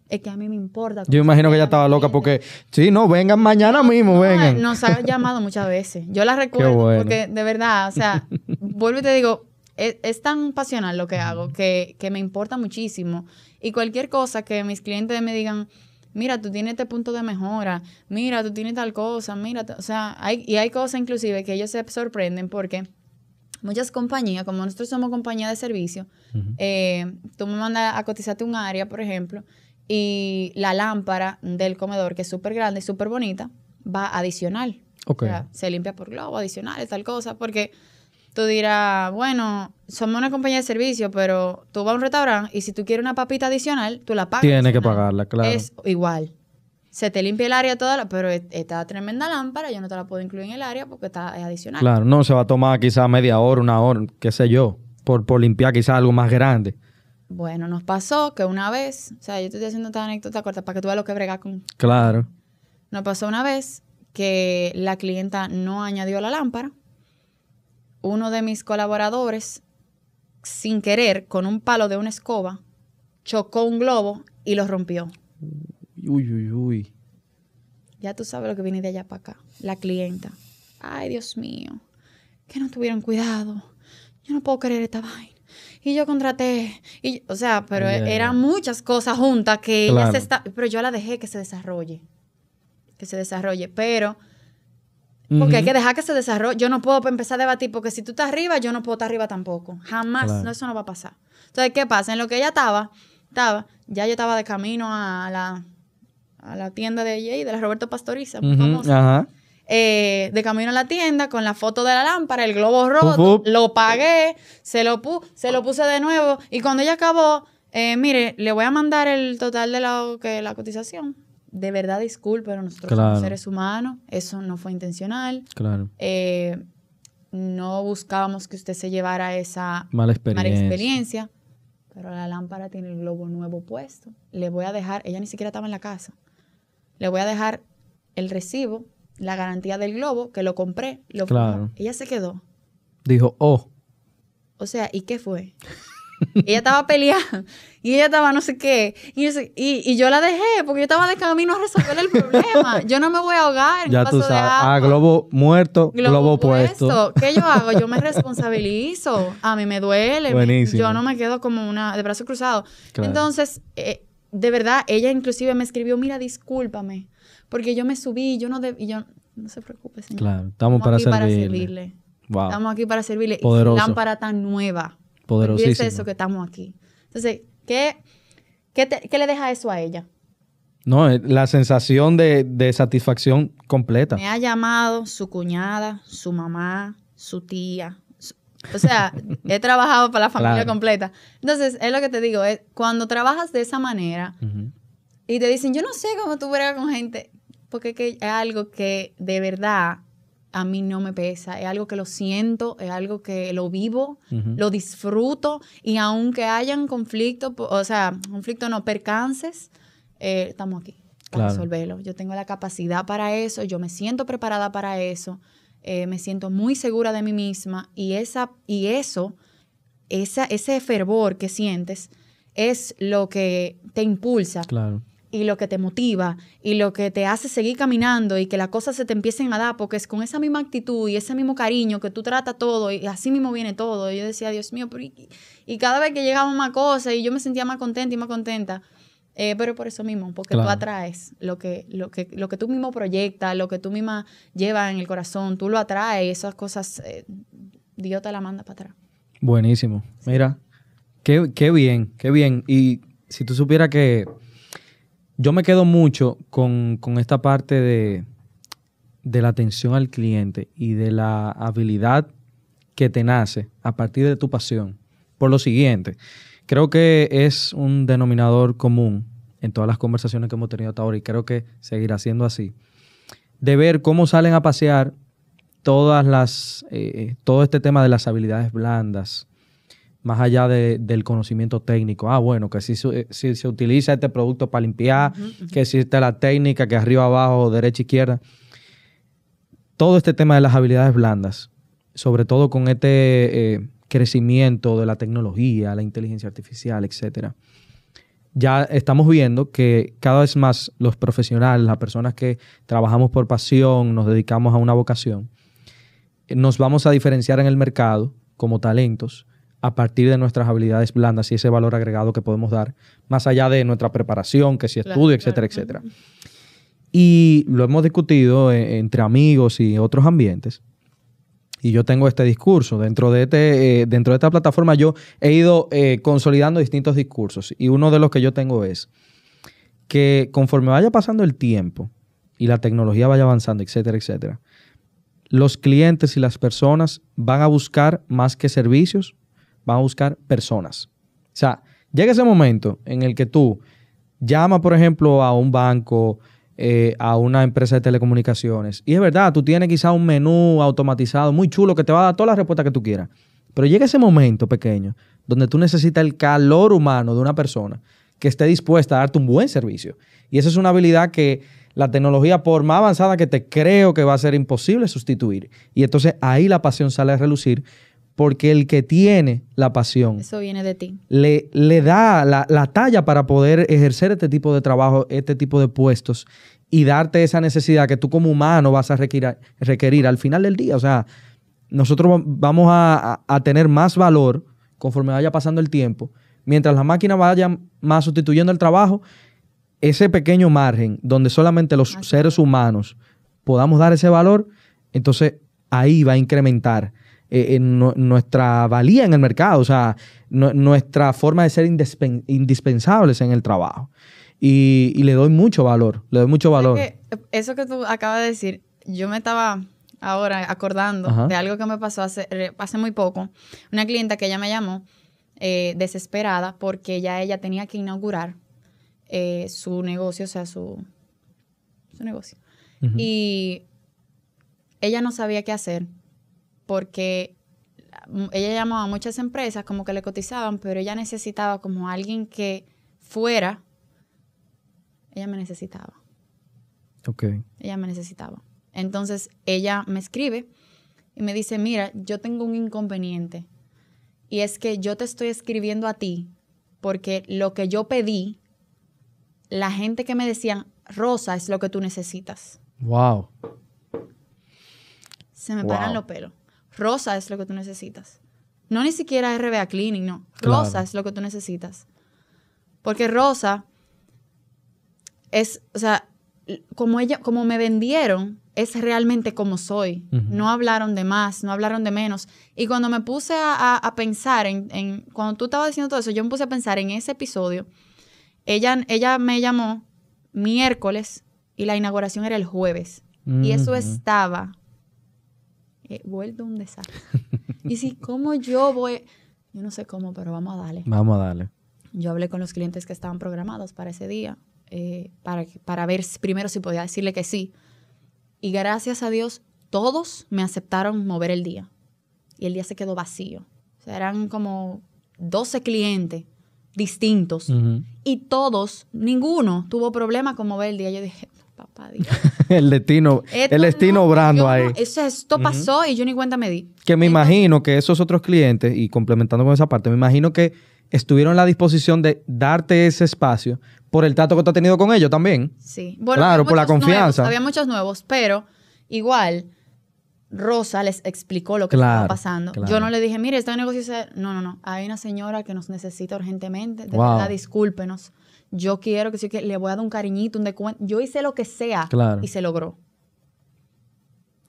Es que a mí me importa. Yo imagino que ella estaba loca porque, sí, no, vengan mañana mismo, vengan. Nos ha llamado muchas veces. Yo la [laughs] recuerdo bueno. porque de verdad, o sea, [laughs] vuelvo y te digo, es, tan pasional lo que hago que, me importa muchísimo. Y cualquier cosa que mis clientes me digan, mira, tú tienes este punto de mejora, mira, tú tienes tal cosa, mira, o sea, hay, y hay cosas inclusive que ellos se sorprenden porque muchas compañías, como nosotros somos compañía de servicio, eh, tú me mandas a cotizarte un área, por ejemplo, y la lámpara del comedor, que es súper grande, súper bonita, va adicional. O se limpia por globo, adicional, tal cosa, porque tú dirás, bueno, somos una compañía de servicio, pero tú vas a un restaurante y si tú quieres una papita adicional, tú la pagas. Tienes que pagarla, claro. Es igual. Se te limpia el área toda, la, pero esta tremenda lámpara yo no te la puedo incluir en el área porque está, es adicional. Claro, no, se va a tomar quizá media hora, una hora, qué sé yo, por, por limpiar quizá algo más grande. Bueno, nos pasó que una vez, o sea, yo te estoy haciendo esta anécdota corta para que tú veas lo que brega con. Claro. Nos pasó una vez que la clienta no añadió la lámpara uno de mis colaboradores, sin querer, con un palo de una escoba, chocó un globo y lo rompió. Uy, uy, uy. Ya tú sabes lo que viene de allá para acá, la clienta. Ay, Dios mío, que no tuvieron cuidado. Yo no puedo querer esta vaina. Y yo contraté, o sea, pero eran muchas cosas juntas que ella se está, pero yo la dejé que se desarrolle, que se desarrolle, pero porque hay que dejar que se desarrolle. Yo no puedo empezar a debatir, porque si tú estás arriba, yo no puedo estar arriba tampoco. Jamás. eso no va a pasar. Entonces, ¿qué pasa? En lo que ella estaba, estaba, ya yo estaba de camino a la, a la tienda de Jay, de la Roberto Pastoriza, muy eh, de camino a la tienda con la foto de la lámpara, el globo roto, lo pagué, se lo, se lo puse de nuevo y cuando ella acabó, eh, mire, le voy a mandar el total de que, la cotización de verdad pero nosotros somos seres humanos, eso no fue intencional. Claro. Eh, no buscábamos que usted se llevara esa mala experiencia. pero la lámpara tiene el globo nuevo puesto. Le voy a dejar, ella ni siquiera estaba en la casa, le voy a dejar el recibo, la garantía del globo, que lo compré, lo claro. Ella se quedó. Dijo, oh. O sea, ¿y qué fue? ella estaba peleada y ella estaba no sé qué. Y yo, la dejé porque yo estaba de camino a resolver el problema. Yo no me voy a ahogar. ya tú sabes. De Ah, globo muerto, globo, puesto. ¿Qué yo [laughs] hago? Yo me responsabilizo. A mí me duele. Yo no me quedo como una de brazos cruzados. Entonces, eh, de verdad, ella inclusive me escribió, mira, discúlpame, porque yo me subí, yo no... Y yo, no se preocupe, señor. Claro, estamos, para, servirle. Estamos aquí para servirle. lámpara tan nueva. Poderosísimo. es eso que estamos aquí. Entonces, ¿qué, le deja eso a ella? No, eh, la sensación de, satisfacción completa. Me ha llamado su cuñada, su mamá, su tía, o sea, [laughs] he trabajado para la familia completa. Entonces, es lo que te digo, es cuando trabajas de esa manera y te dicen, yo no sé cómo tú verás con gente, porque que es algo que de verdad a mí no me pesa, es algo que lo siento, es algo que lo vivo, lo disfruto y aunque hayan conflicto, o sea, conflicto no, percances, eh, estamos aquí para resolverlo. Yo tengo la capacidad para eso, yo me siento preparada para eso, eh, me siento muy segura de mí misma y, esa, y eso, ese fervor que sientes es lo que te impulsa claro y lo que te motiva y lo que te hace seguir caminando y que las cosas se te empiecen a dar, porque es con esa misma actitud y ese mismo cariño que tú tratas todo y así mismo viene todo. Y yo decía, Dios mío, y, cada vez que llegaba más cosas y yo me sentía más contenta y más contenta. Eh, pero por eso mismo, porque tú atraes lo que, lo, que, lo que tú mismo proyectas, lo que tú misma llevas en el corazón, tú lo atraes y esas cosas, eh, Dios te la manda para atrás. Buenísimo. Mira, qué, qué bien, qué bien. Y si tú supieras que yo me quedo mucho con, esta parte de, de, la atención al cliente y de la habilidad que te nace a partir de tu pasión. Por lo siguiente, creo que es un denominador común en todas las conversaciones que hemos tenido hasta ahora y creo que seguirá siendo así. De ver cómo salen a pasear todas las, eh, eh, todo este tema de las habilidades blandas, más allá del conocimiento técnico. Ah, bueno, que si, eh, si se utiliza este producto para limpiar, que existe la técnica, que arriba, abajo, derecha, izquierda. Todo este tema de las habilidades blandas, sobre todo con este eh, crecimiento de la tecnología, la inteligencia artificial, etcétera. Ya estamos viendo que cada vez más los profesionales, las personas que trabajamos por pasión, nos dedicamos a una vocación, nos vamos a diferenciar en el mercado como talentos a partir de nuestras habilidades blandas y ese valor agregado que podemos dar, más allá de nuestra preparación, que si estudio, etcétera, etcétera. Y lo hemos discutido eh, entre amigos y otros ambientes. Y yo tengo este discurso. Dentro de, este, eh, dentro de esta plataforma yo he ido eh, consolidando distintos discursos. Y uno de los que yo tengo es que conforme vaya pasando el tiempo y la tecnología vaya avanzando, etcétera, etcétera, los clientes y las personas van a buscar más que servicios, van a buscar personas. O sea, llega ese momento en el que tú llamas, por ejemplo, a un banco, eh, a una empresa de telecomunicaciones. Y es verdad, tú tienes quizá un menú automatizado muy chulo que te va a dar todas las respuestas que tú quieras. Pero llega ese momento pequeño donde tú necesitas el calor humano de una persona que esté dispuesta a darte un buen servicio. Y esa es una habilidad que la tecnología, por más avanzada que te creo que va a ser imposible sustituir. Y entonces ahí la pasión sale a relucir porque el que tiene la pasión. Eso viene de ti. Le, le da la, talla para poder ejercer este tipo de trabajo, este tipo de puestos y darte esa necesidad que tú como humano vas a requerir, requerir al final del día. O sea, nosotros vamos a, tener más valor conforme vaya pasando el tiempo. Mientras la máquina vaya más sustituyendo el trabajo, ese pequeño margen donde solamente los seres humanos podamos dar ese valor, entonces ahí va a incrementar eh, en nuestra valía en el mercado, o sea, nuestra forma de ser indispensables en el trabajo. Y, le doy mucho valor, le doy mucho valor. Eh, eso que tú acabas de decir, yo me estaba ahora acordando de algo que me pasó hace, muy poco. Una clienta que ella me llamó eh, desesperada porque ya ella tenía que inaugurar su negocio, o sea, su, su negocio. Y ella no sabía qué hacer porque mm, ella llamaba a muchas empresas como que le cotizaban, pero ella necesitaba como alguien que fuera. Ella me necesitaba. Ok. Ella me necesitaba. Entonces ella me escribe y me dice, mira, yo tengo un inconveniente. Y es que yo te estoy escribiendo a ti porque lo que yo pedí, la gente que me decía, Rosa es lo que tú necesitas. Wow. Se me paran los pelos. Rosa es lo que tú necesitas. No ni siquiera RBA Cleaning, no. Rosa es lo que tú necesitas. Porque Rosa es, o sea, como, ella, como me vendieron, es realmente como soy. No hablaron de más, no hablaron de menos. Y cuando me puse a, pensar en, cuando tú estabas diciendo todo eso, yo me puse a pensar en ese episodio. Ella, ella me llamó miércoles y la inauguración era el jueves. Y eso estaba eh, vuelto un desastre. y si, ¿cómo yo voy? Yo no sé cómo, pero vamos a darle. Vamos a darle. Yo hablé con los clientes que estaban programados para ese día, eh, para, para ver primero si podía decirle que sí. Y gracias a Dios, todos me aceptaron mover el día. Y el día se quedó vacío. O sea, eran como 12 clientes distintos. Y todos, ninguno tuvo problema con mover el día. Yo dije, papá Dios. [laughs] el destino, el destino obrando ahí. Eso, esto pasó y yo ni cuenta me di. Que me imagino que esos otros clientes, y complementando con esa parte, me imagino que estuvieron a la disposición de darte ese espacio por el trato que tú has tenido con ellos también. Sí. claro, por la confianza. había muchos nuevos, pero igual Rosa les explicó lo que estaba pasando. Yo no le dije, mire, este negocio se... No, no, no. Hay una señora que nos necesita urgentemente. De verdad, discúlpenos yo quiero que sí, que le voy a dar un cariñito, un de Yo hice lo que sea y se logró.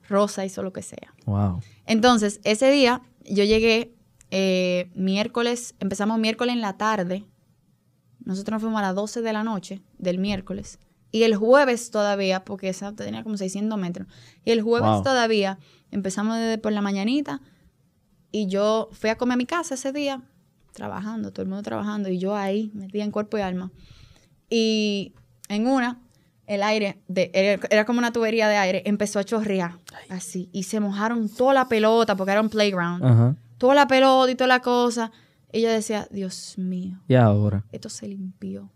Rosa hizo lo que sea. Wow. Entonces, ese día yo llegué eh, miércoles, empezamos miércoles en la tarde. Nosotros nos fuimos a las 12 de la noche del miércoles. Y el jueves todavía, porque esa tenía como 600 metros. Y el jueves todavía empezamos desde por la mañanita. Y yo fui a comer a mi casa ese día trabajando, todo el mundo trabajando, y yo ahí, metía en cuerpo y alma. Y en una, el aire, de, era, como una tubería de aire, empezó a chorrear, así, y se mojaron toda la pelota, porque era un playground, toda la pelota y toda la cosa. Ella decía, Dios mío. Y ahora. Esto se limpió.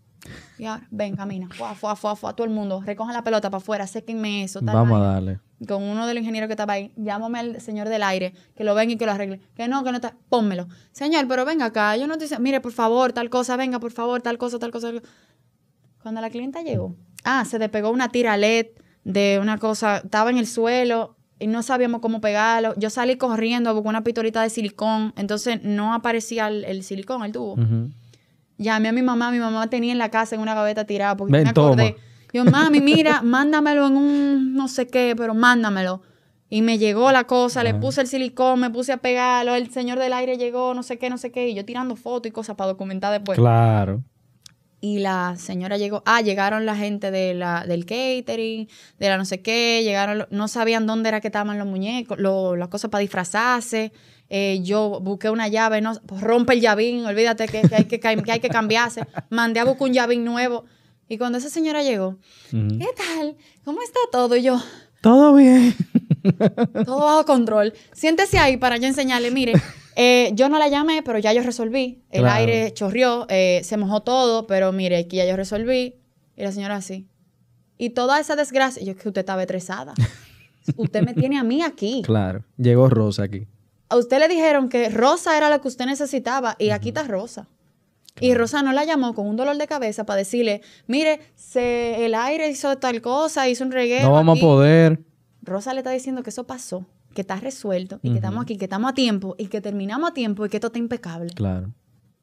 Y ahora, ven, camina. Fuá, fuá, fuá, todo el mundo. Recojan la pelota para afuera, séquenme eso. Vamos a darle. Con uno de los ingenieros que estaba ahí, llámame al señor del aire, que lo venga y que lo arregle. Que no, que no está. Pónmelo. Señor, pero venga acá. Yo no te dice, mire, por favor, tal cosa, venga, por favor, tal cosa, tal cosa. Cuando la clienta llegó, ah, se despegó una tira LED de una cosa, estaba en el suelo y no sabíamos cómo pegarlo. Yo salí corriendo, con una pistolita de silicón, entonces no aparecía el, silicón, el tubo. Llamé a mi mamá, mi mamá tenía en la casa en una gaveta tirada porque me acordé. Yo, mami, mira, [laughs] mándamelo en un no sé qué, pero mándamelo. Y me llegó la cosa, le puse el silicón, me puse a pegarlo, el señor del aire llegó, no sé qué, no sé qué, y yo tirando fotos y cosas para documentar después. Claro. Y la señora llegó, ah, llegaron la gente de la, del catering, de la no sé qué, llegaron, no sabían dónde era que estaban los muñecos, las cosas para disfrazarse. Eh, yo busqué una llave, no, rompe el llavín, olvídate que, hay que, hay que, cambiarse, mandé a buscar un llavín nuevo. Y cuando esa señora llegó, ¿qué tal? ¿Cómo está todo? Y yo, todo bien. Todo bajo control. Siéntese ahí para yo enseñarle, mire, eh, yo no la llamé, pero ya yo resolví. El aire chorrió, eh, se mojó todo, pero mire, aquí ya yo resolví. Y la señora así. Y toda esa desgracia, yo que usted estaba estresada. [laughs] usted me tiene a mí aquí. Claro, llegó Rosa aquí a usted le dijeron que Rosa era la que usted necesitaba y aquí está Rosa. Y Rosa no la llamó con un dolor de cabeza para decirle, mire, se, el aire hizo tal cosa, hizo un reguero. No vamos a poder. Rosa le está diciendo que eso pasó, que está resuelto y que estamos aquí, que estamos a tiempo y que terminamos a tiempo y que esto está impecable. Claro.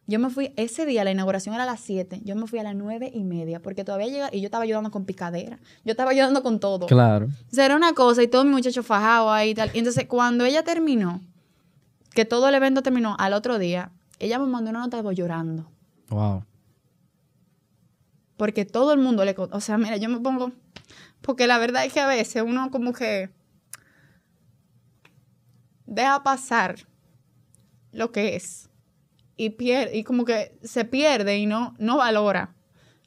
Yo me fui, ese día la inauguración era a las 7, yo me fui a las 9 y media, porque todavía llegaba, y yo estaba ayudando con picadera, yo estaba ayudando con todo. Claro. O era una cosa y todo mi muchacho fajaba ahí y tal. Y entonces, cuando ella terminó, que todo el evento terminó al otro día, ella me mandó una nota voy llorando. Wow. Porque todo el mundo le... O sea, mira, yo me pongo... Porque la verdad es que a veces uno como que deja pasar lo que es y, y como que se pierde y no, no valora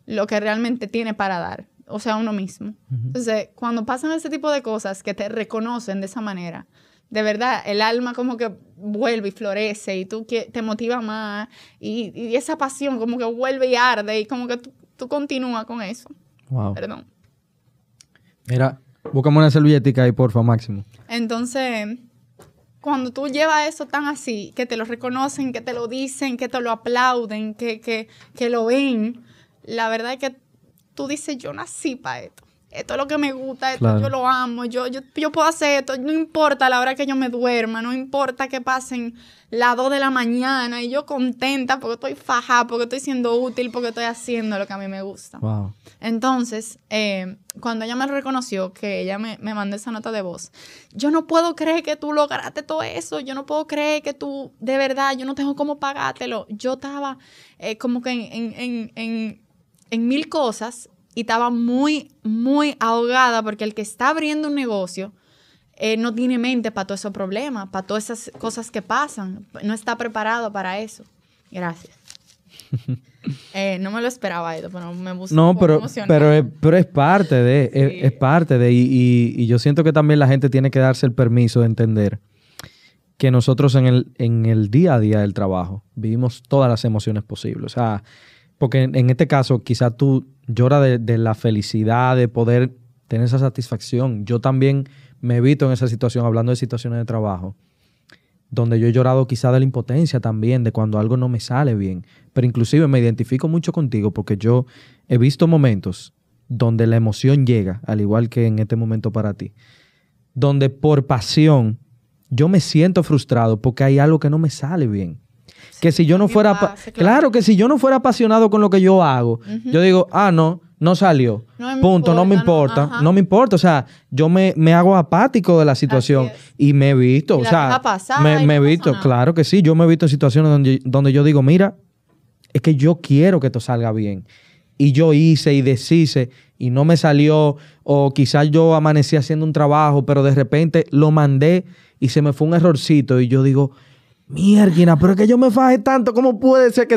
lo que realmente tiene para dar, o sea, uno mismo. Entonces, cuando pasan ese tipo de cosas que te reconocen de esa manera, de verdad, el alma como que vuelve y florece y tú que te motiva más y, esa pasión como que vuelve y arde y como que tú, continúas con eso. Wow. Perdón. Mira, búscame una servilletica ahí, porfa, Máximo. Entonces, cuando tú llevas eso tan así, que te lo reconocen, que te lo dicen, que te lo aplauden, que, que, que lo ven, la verdad es que tú dices, yo nací para esto esto es lo que me gusta, esto yo lo amo, yo, yo, puedo hacer esto, no importa la hora que yo me duerma, no importa que pasen las 2 de la mañana y yo contenta porque estoy faja porque estoy siendo útil, porque estoy haciendo lo que a mí me gusta. Entonces, eh, cuando ella me reconoció que ella me, mandó esa nota de voz, yo no puedo creer que tú lograste todo eso, yo no puedo creer que tú, de verdad, yo no tengo cómo pagártelo. Yo estaba eh, como que en, en, en mil cosas y estaba muy, muy ahogada porque el que está abriendo un negocio eh, no tiene mente para todo esos problemas, para todas esas cosas que pasan, no está preparado para eso. Gracias. [laughs] Eh, no me lo esperaba pero me No, pero, es, parte de, es, parte de, y, yo siento que también la gente tiene que darse el permiso de entender que nosotros en el, en el día a día del trabajo vivimos todas las emociones posibles. O sea, porque en este caso, quizás tú lloras de, la felicidad, de poder tener esa satisfacción. Yo también me evito en esa situación, hablando de situaciones de trabajo, donde yo he llorado quizás de la impotencia también, de cuando algo no me sale bien. Pero inclusive me identifico mucho contigo porque yo he visto momentos donde la emoción llega, al igual que en este momento para ti, donde por pasión yo me siento frustrado porque hay algo que no me sale bien que si yo no fuera... claro. que si yo no fuera apasionado con lo que yo hago, yo digo, ah, no, no salió. Punto, no me importa. No, me importa. O sea, yo me, hago apático de la situación y me he visto. o sea, me, he visto, claro que sí. Yo me he visto en situaciones donde, donde yo digo, mira, es que yo quiero que esto salga bien. Y yo hice y deshice y no me salió. O quizás yo amanecí haciendo un trabajo, pero de repente lo mandé y se me fue un errorcito. Y yo digo, Mierda, pero es que yo me faje tanto, ¿cómo puede ser que,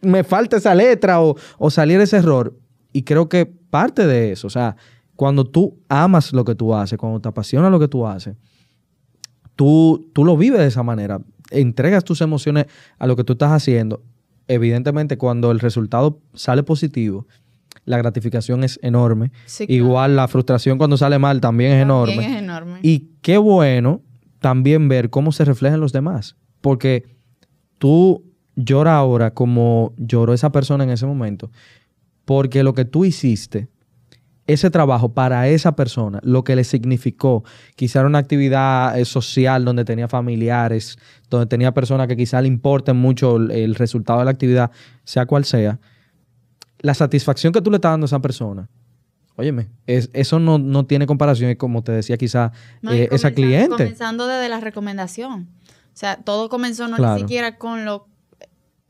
me falte esa letra o, o salir ese error? Y creo que parte de eso, o sea, cuando tú amas lo que tú haces, cuando te apasiona lo que tú haces, tú, tú lo vives de esa manera, entregas tus emociones a lo que tú estás haciendo. Evidentemente, cuando el resultado sale positivo, la gratificación es enorme. Igual la frustración cuando sale mal también, es, enorme. es enorme. Y qué bueno también ver cómo se reflejan los demás. Porque tú lloras ahora como lloró esa persona en ese momento, porque lo que tú hiciste, ese trabajo para esa persona, lo que le significó, quizá era una actividad eh, social donde tenía familiares, donde tenía personas que quizá le importen mucho el, resultado de la actividad, sea cual sea, la satisfacción que tú le estás dando a esa persona, Óyeme, eso no, tiene comparación como te decía quizá eh, esa cliente. Comenzando desde la recomendación. O sea, todo comenzó no ni siquiera con lo,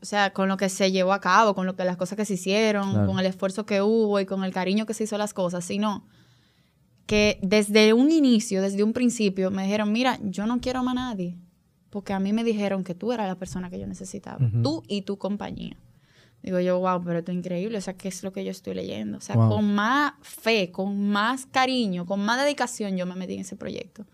o sea, con lo que se llevó a cabo, con lo que las cosas que se hicieron, con el esfuerzo que hubo y con el cariño que se hizo las cosas, sino que desde un inicio, desde un principio, me dijeron, mira, yo no quiero a nadie, porque a mí me dijeron que tú eras la persona que yo necesitaba, tú y tu compañía. Digo yo, wow, pero esto es increíble, o sea, ¿qué es lo que yo estoy leyendo? O sea, con más fe, con más cariño, con más dedicación yo me metí en ese proyecto.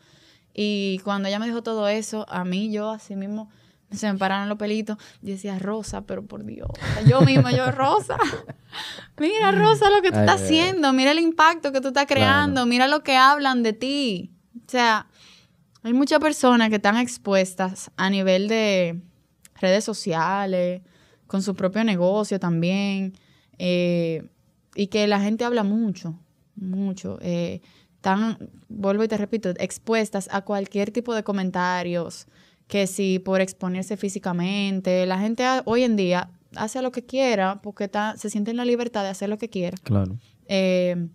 Y cuando ella me dijo todo eso, a mí yo así mismo se me pararon los pelitos. decía, Rosa, pero por Dios. Yo misma, yo, Rosa, [laughs] mira, Rosa, lo que tú estás haciendo, mira el impacto que tú estás creando, mira lo que hablan de ti. O sea, hay muchas personas que están expuestas a nivel de redes sociales, con su propio negocio también, eh, y que la gente habla mucho, mucho. Eh, están, vuelvo y te repito, expuestas a cualquier tipo de comentarios, que si por exponerse físicamente, la gente hoy en día hace lo que quiera porque se siente en la libertad de hacer lo que quiera. Claro. Eh,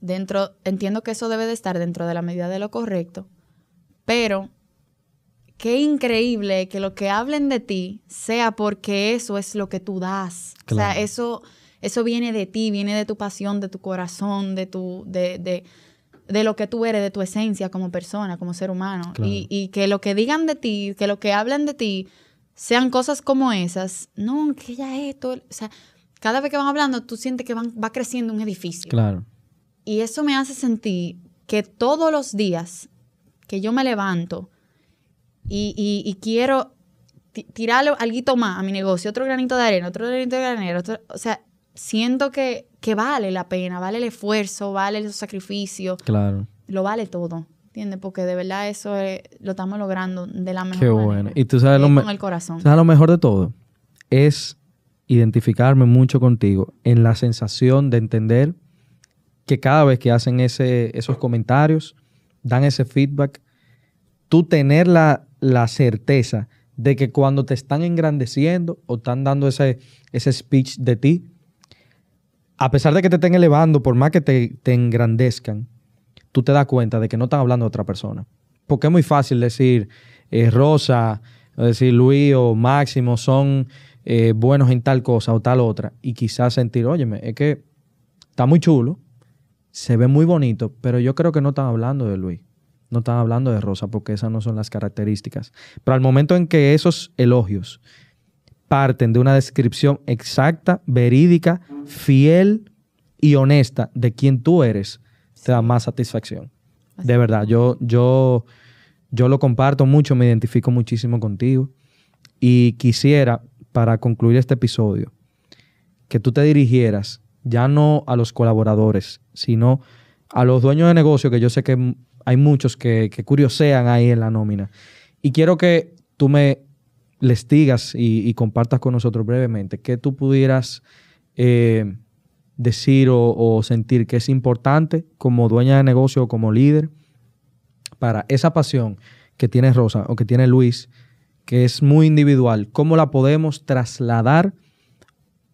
dentro, entiendo que eso debe de estar dentro de la medida de lo correcto, pero qué increíble que lo que hablen de ti sea porque eso es lo que tú das. Claro. O sea, eso eso viene de ti, viene de tu pasión, de tu corazón, de tu, de, de, de lo que tú eres, de tu esencia como persona, como ser humano. Y, y, que lo que digan de ti, que lo que hablan de ti, sean cosas como esas. No, que ya esto. O sea, cada vez que van hablando, tú sientes que van, va creciendo un edificio. Claro. Y eso me hace sentir que todos los días que yo me levanto y, quiero tirar algo más a mi negocio, otro granito de arena, otro granito de arena, otro, o sea, siento que, vale la pena, vale el esfuerzo, vale el sacrificio. Claro. Lo vale todo. ¿Entiendes? Porque de verdad eso lo estamos logrando de la mejor Qué bueno. Y tú sabes, lo, lo mejor de todo es identificarme mucho contigo en la sensación de entender que cada vez que hacen esos comentarios, dan ese feedback, tú tener la, certeza de que cuando te están engrandeciendo o están dando ese, ese speech de ti, a pesar de que te estén elevando, por más que te, engrandezcan, tú te das cuenta de que no están hablando de otra persona. Porque es muy fácil decir eh, Rosa, decir Luis o Máximo son eh, buenos en tal cosa o tal otra. Y quizás sentir, óyeme, es que está muy chulo, se ve muy bonito, pero yo creo que no están hablando de Luis. No están hablando de Rosa porque esas no son las características. Pero al momento en que esos elogios parten de una descripción exacta, verídica, fiel y honesta de quién tú eres, te da más satisfacción. de verdad, yo, yo, yo lo comparto mucho, me identifico muchísimo contigo y quisiera, para concluir este episodio, que tú te dirigieras ya no a los colaboradores, sino a los dueños de negocio, que yo sé que hay muchos que, que curiosean ahí en la nómina. Y quiero que tú me les digas y, compartas con nosotros brevemente qué tú pudieras eh, decir o, o, sentir que es importante como dueña de negocio o como líder para esa pasión que tiene Rosa o que tiene Luis, que es muy individual, cómo la podemos trasladar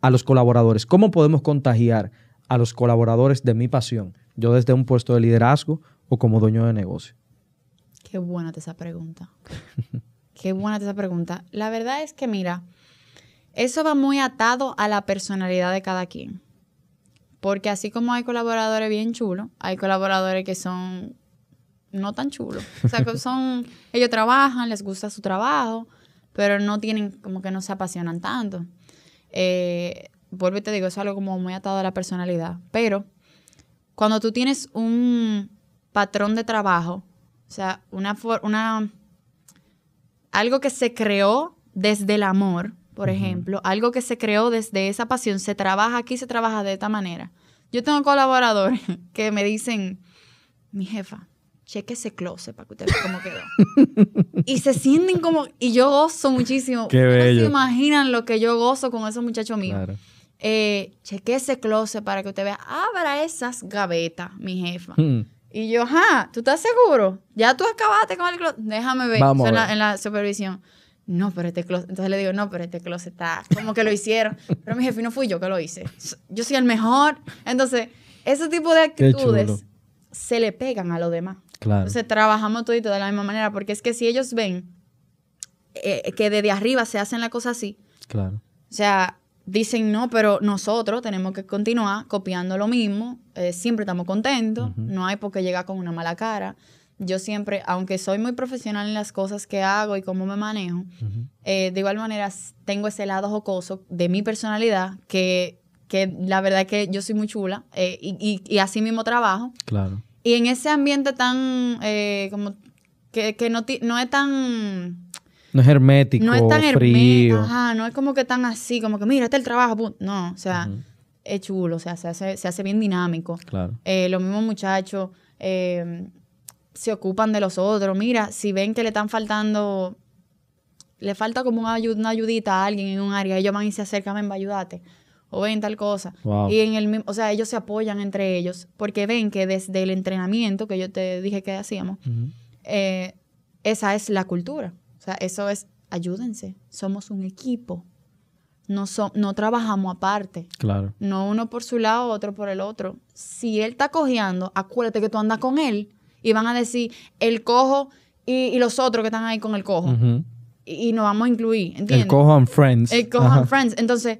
a los colaboradores, cómo podemos contagiar a los colaboradores de mi pasión, yo desde un puesto de liderazgo o como dueño de negocio. Qué buena esa pregunta. [laughs] qué buena esa pregunta. La verdad es que, mira, eso va muy atado a la personalidad de cada quien. Porque así como hay colaboradores bien chulos, hay colaboradores que son no tan chulos. O sea, [laughs] son, ellos trabajan, les gusta su trabajo, pero no tienen, como que no se apasionan tanto. Eh, vuelvo y te digo, es algo como muy atado a la personalidad. Pero cuando tú tienes un patrón de trabajo, o sea, una, una algo que se creó desde el amor, por ejemplo, algo que se creó desde esa pasión, se trabaja aquí, se trabaja de esta manera. Yo tengo colaboradores [laughs] que me dicen, mi jefa, cheque ese closet para que usted vea cómo quedó. [laughs] y se sienten como, y yo gozo muchísimo. Qué bello. se imaginan lo que yo gozo con esos muchachos míos. Eh, cheque ese closet para que usted vea, abra esas gavetas, mi jefa. Hmm. Y yo, ajá, ¿tú estás seguro? Ya tú acabaste con el closet. Déjame ver. En, la, supervisión. No, pero este closet. Entonces le digo, no, pero este closet está como que lo hicieron. [laughs] pero mi jefe no fui yo que lo hice. Yo soy el mejor. Entonces, ese tipo de actitudes se le pegan a los demás. Claro. Entonces, trabajamos todo de la misma manera. Porque es que si ellos ven eh, que desde arriba se hacen la cosa así. Claro. O sea, dicen no, pero nosotros tenemos que continuar copiando lo mismo, eh, siempre estamos contentos, no hay por qué llegar con una mala cara. Yo siempre, aunque soy muy profesional en las cosas que hago y cómo me manejo, eh, de igual manera tengo ese lado jocoso de mi personalidad que, la verdad es que yo soy muy chula eh, y, y, y, así mismo trabajo. Claro. Y en ese ambiente tan, como, que, que no, no es tan no es hermético. No es tan hermético. Ajá, no es como que están así, como que mira, este es el trabajo. no, o sea, es chulo, o sea, se hace, se hace bien dinámico. Claro. Eh, los mismos muchachos eh, se ocupan de los otros. Mira, si ven que le están faltando, le falta como una, ayudita a alguien en un área, ellos van y se acercan, ven, va, ayúdate o ven tal cosa. Y en el mismo, o sea, ellos se apoyan entre ellos porque ven que desde el entrenamiento que yo te dije que hacíamos, eh, esa es la cultura. O sea, eso es, ayúdense, somos un equipo. No, no trabajamos aparte. Claro. No uno por su lado, otro por el otro. Si él está cojeando, acuérdate que tú andas con él y van a decir el cojo y, los otros que están ahí con el cojo. y, nos vamos a incluir, ¿entiendes? El cojo and friends. El cojo and friends. Entonces,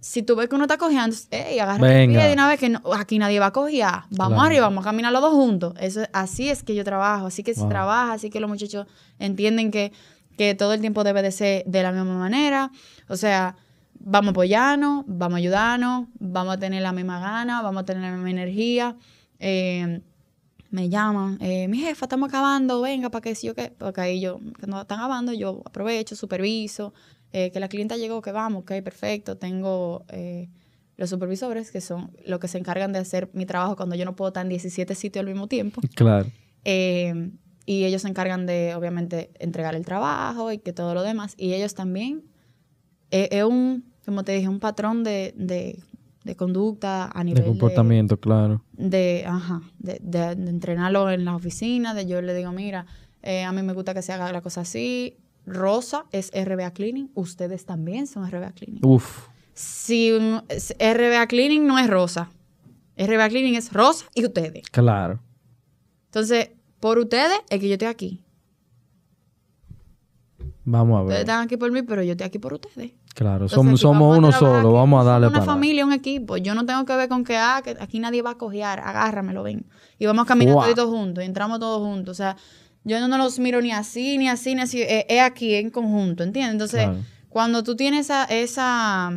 si tú ves que uno está cojeando, hey, agarra el pie de una vez que aquí nadie va a cojear. Vamos arriba, vamos a caminar los dos juntos. Eso, así es que yo trabajo, así que se trabaja, así que los muchachos entienden que que todo el tiempo debe de ser de la misma manera. O sea, vamos a vamos a ayudarnos, vamos a tener la misma gana, vamos a tener la misma energía. Eh, me llaman, eh, mi jefa, estamos acabando, venga, para que si yo que, porque ahí yo, cuando están acabando, yo aprovecho, superviso, eh, que la clienta llegó, que vamos, ok, perfecto, tengo los supervisores, que son los que se encargan de hacer mi trabajo cuando yo no puedo estar en 17 sitios al mismo tiempo. Claro. Y ellos se encargan de, obviamente, entregar el trabajo y que todo lo demás. Y ellos también, eh, es un, como te dije, un patrón de, conducta a nivel de... comportamiento, claro. De, ajá, de, de, entrenarlo en la oficina, de yo le digo, mira, eh, a mí me gusta que se haga la cosa así. Rosa es RBA Cleaning, ustedes también son RBA Cleaning. Uf. Si RBA Cleaning no es rosa, RBA Cleaning es rosa y ustedes. Claro. Entonces, por ustedes es que yo estoy aquí. Vamos a ver. Ustedes están aquí por mí, pero yo estoy aquí por ustedes. Claro, somos, uno solo, vamos a darle para. Una familia, un equipo. Yo no tengo que ver con que, ah, que aquí nadie va a cojear, agárramelo, ven. Y vamos caminando todos juntos, entramos todos juntos. O sea, yo no, los miro ni así, ni así, ni así. Es, aquí, en conjunto, ¿entiendes? Entonces, cuando tú tienes esa, esa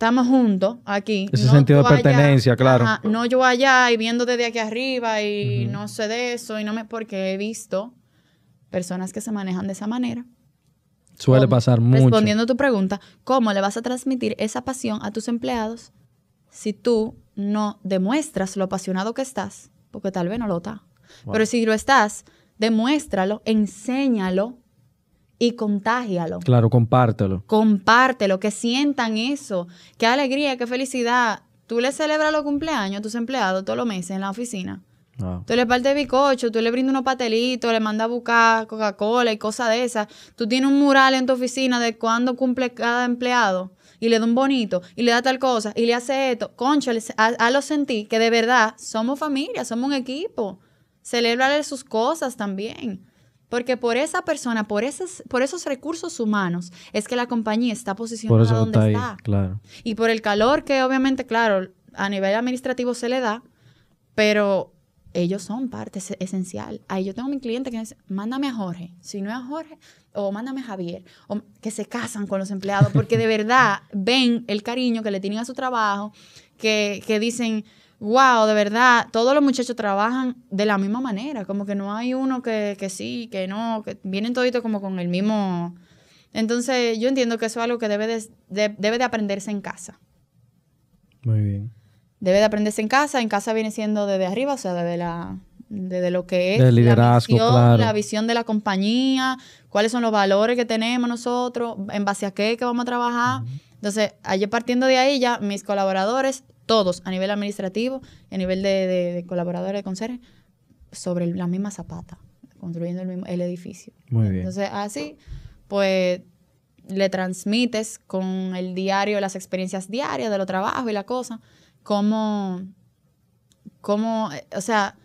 estamos juntos aquí. Ese sentido de pertenencia, claro. no yo allá y viendo desde aquí arriba y no sé de eso y no me... Porque he visto personas que se manejan de esa manera. Suele pasar mucho. Respondiendo a tu pregunta, ¿cómo le vas a transmitir esa pasión a tus empleados si tú no demuestras lo apasionado que estás? Porque tal vez no lo está. Pero si lo estás, demuéstralo, enséñalo, y contágialo. Claro, compártelo. Compártelo, que sientan eso. Qué alegría, qué felicidad. Tú le celebras los cumpleaños a tus empleados todos los meses en la oficina. Ah. Tú le partes bicocho, tú le brindas unos patelitos, le mandas a buscar Coca-Cola y cosas de esas. Tú tienes un mural en tu oficina de cuándo cumple cada empleado y le da un bonito y le da tal cosa y le hace esto. Concha, a, sentir que de verdad somos familia, somos un equipo. Celébrale sus cosas también. Porque por esa persona, por esos, por esos recursos humanos, es que la compañía está posicionada donde está. Y por el calor que obviamente, claro, a nivel administrativo se le da, pero ellos son parte esencial. Ahí yo tengo mi cliente que me dice, mándame a Jorge, si no es a Jorge, o mándame a Javier, que se casan con los empleados, porque de [laughs] verdad ven el cariño que le tienen a su trabajo, que, que dicen, wow, de verdad, todos los muchachos trabajan de la misma manera, como que no hay uno que, que sí, que no, que vienen toditos como con el mismo... Entonces yo entiendo que eso es algo que debe de, debe de aprenderse en casa. Muy bien. Debe de aprenderse en casa, en casa viene siendo desde arriba, o sea, desde la desde lo que es la, visión, la visión de la compañía, cuáles son los valores que tenemos nosotros, en base a qué que vamos a trabajar. Entonces, ayer partiendo de ahí ya mis colaboradores todos, a nivel administrativo, a nivel de, colaboradores, de conserjes, sobre la misma zapata, construyendo el, mismo, edificio. Muy bien. Entonces, así, pues le transmites con el diario, las experiencias diarias de lo trabajo y la cosa, cómo, como eh, o sea...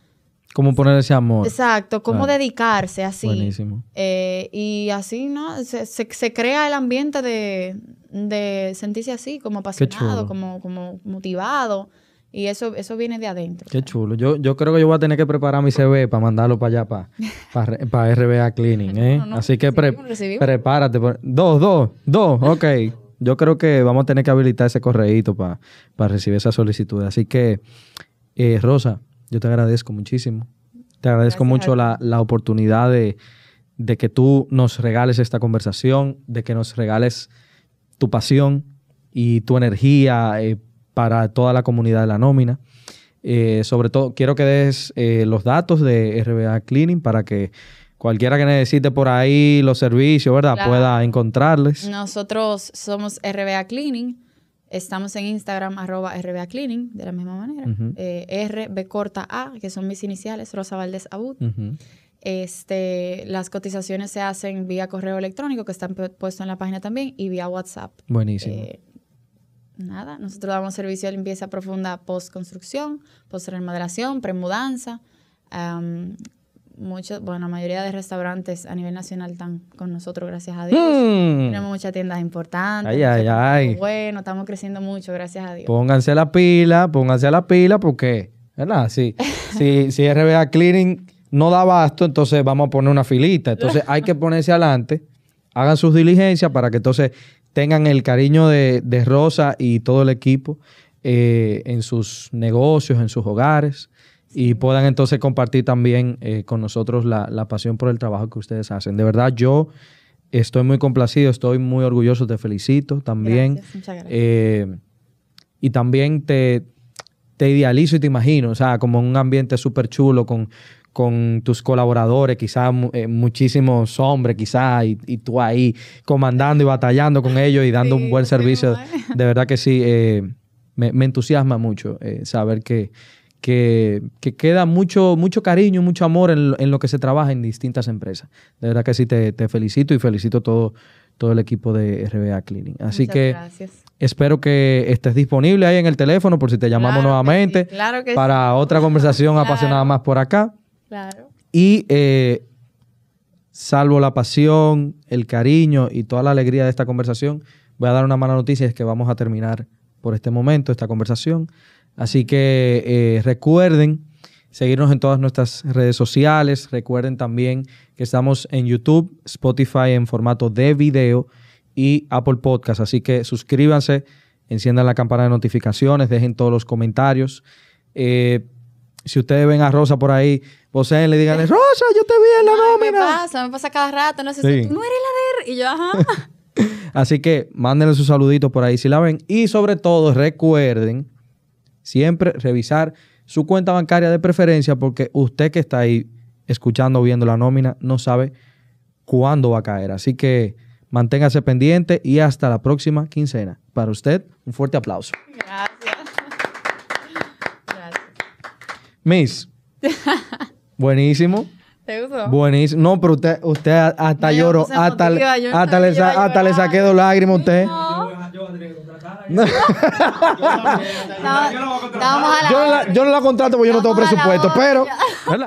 Cómo poner ese amor. Exacto, cómo dedicarse así. Buenísimo. Eh, y así, ¿no? se crea el ambiente de, de sentirse así, como apasionado, como, como motivado. Y eso, eso viene de adentro. Qué chulo. Yo, yo creo que yo voy a tener que preparar mi CV para mandarlo para allá, para, para, RBA Cleaning. [laughs] ¿eh? Así que prepárate. Dos, dos, dos. Ok. Yo creo que vamos a tener que habilitar ese correíto para, para recibir esa solicitud. Así que, eh, Rosa, yo te agradezco muchísimo. Te agradezco mucho la, la, oportunidad de, de que tú nos regales esta conversación, de que nos regales tu pasión y tu energía eh, para toda la comunidad de la nómina. Eh, sobre todo, quiero que des eh, los datos de RBA Cleaning para que cualquiera que necesite por ahí los servicios, ¿verdad? Pueda encontrarles. Nosotros somos RBA Cleaning. Estamos en Instagram, arroba RBA Cleaning, de la misma manera. RB corta A, que son mis iniciales, Rosa Valdés Abud. Este, las cotizaciones se hacen vía correo electrónico, que están puesto en la página también, y vía WhatsApp. Buenísimo. Eh, nada, nosotros damos servicio de limpieza profunda post-construcción, post-remodelación, premudanza. mudanza, muchos, bueno, la mayoría de restaurantes a nivel nacional están con nosotros, gracias a Dios. Mm. Tenemos muchas tiendas importantes. Ay, ay, ay. Bueno, estamos creciendo mucho, gracias a Dios. Pónganse la pila, pónganse a la pila, porque, ¿verdad? Sí, si, si RBA Cleaning no da abasto, entonces vamos a poner una filita. Entonces hay que ponerse adelante, hagan sus diligencias para que entonces tengan el cariño de, Rosa y todo el equipo eh, en sus negocios, en sus hogares y puedan entonces compartir también eh, con nosotros la, pasión por el trabajo que ustedes hacen. De verdad, yo estoy muy complacido, estoy muy orgulloso, te felicito también. muchas gracias. Eh, y también te, te idealizo y te imagino, o sea, como un ambiente súper chulo, con, con tus colaboradores, quizás eh, muchísimos hombres, quizás, y, tú ahí comandando y batallando con ellos y dando un buen servicio. De verdad que sí, eh, me, entusiasma mucho eh, saber que, que, queda mucho, mucho cariño, mucho amor en, lo que se trabaja en distintas empresas. De verdad que sí, te, felicito y felicito todo, todo el equipo de RBA Cleaning. Así que espero que estés disponible ahí en el teléfono por si te llamamos nuevamente para otra conversación apasionada más por acá. Y eh, salvo la pasión, el cariño y toda la alegría de esta conversación, voy a dar una mala noticia, es que vamos a terminar por este momento esta conversación. Así que eh, recuerden seguirnos en todas nuestras redes sociales. Recuerden también que estamos en YouTube, Spotify en formato de video y Apple Podcast. Así que suscríbanse, enciendan la campana de notificaciones, dejen todos los comentarios. Eh, si ustedes ven a Rosa por ahí, poseen, le díganle, Rosa, yo te vi en la nómina. Me pasa, me pasa cada rato, no sé si tú no eres la de... Y yo, ajá. [laughs] Así que mándenle sus saluditos por ahí si la ven. Y sobre todo, recuerden siempre revisar su cuenta bancaria de preferencia porque usted que está ahí escuchando, viendo la nómina, no sabe cuándo va a caer. Así que manténgase pendiente y hasta la próxima quincena. Para usted, un fuerte aplauso. Miss. [laughs] Buenísimo. ¿Te gustó? Buenísimo. No, pero usted, usted hasta lloro, Hasta, hasta, le, saqué dos lágrimas a usted. No. yo, no la, contrato porque yo no tengo presupuesto, pero. ¿verdad?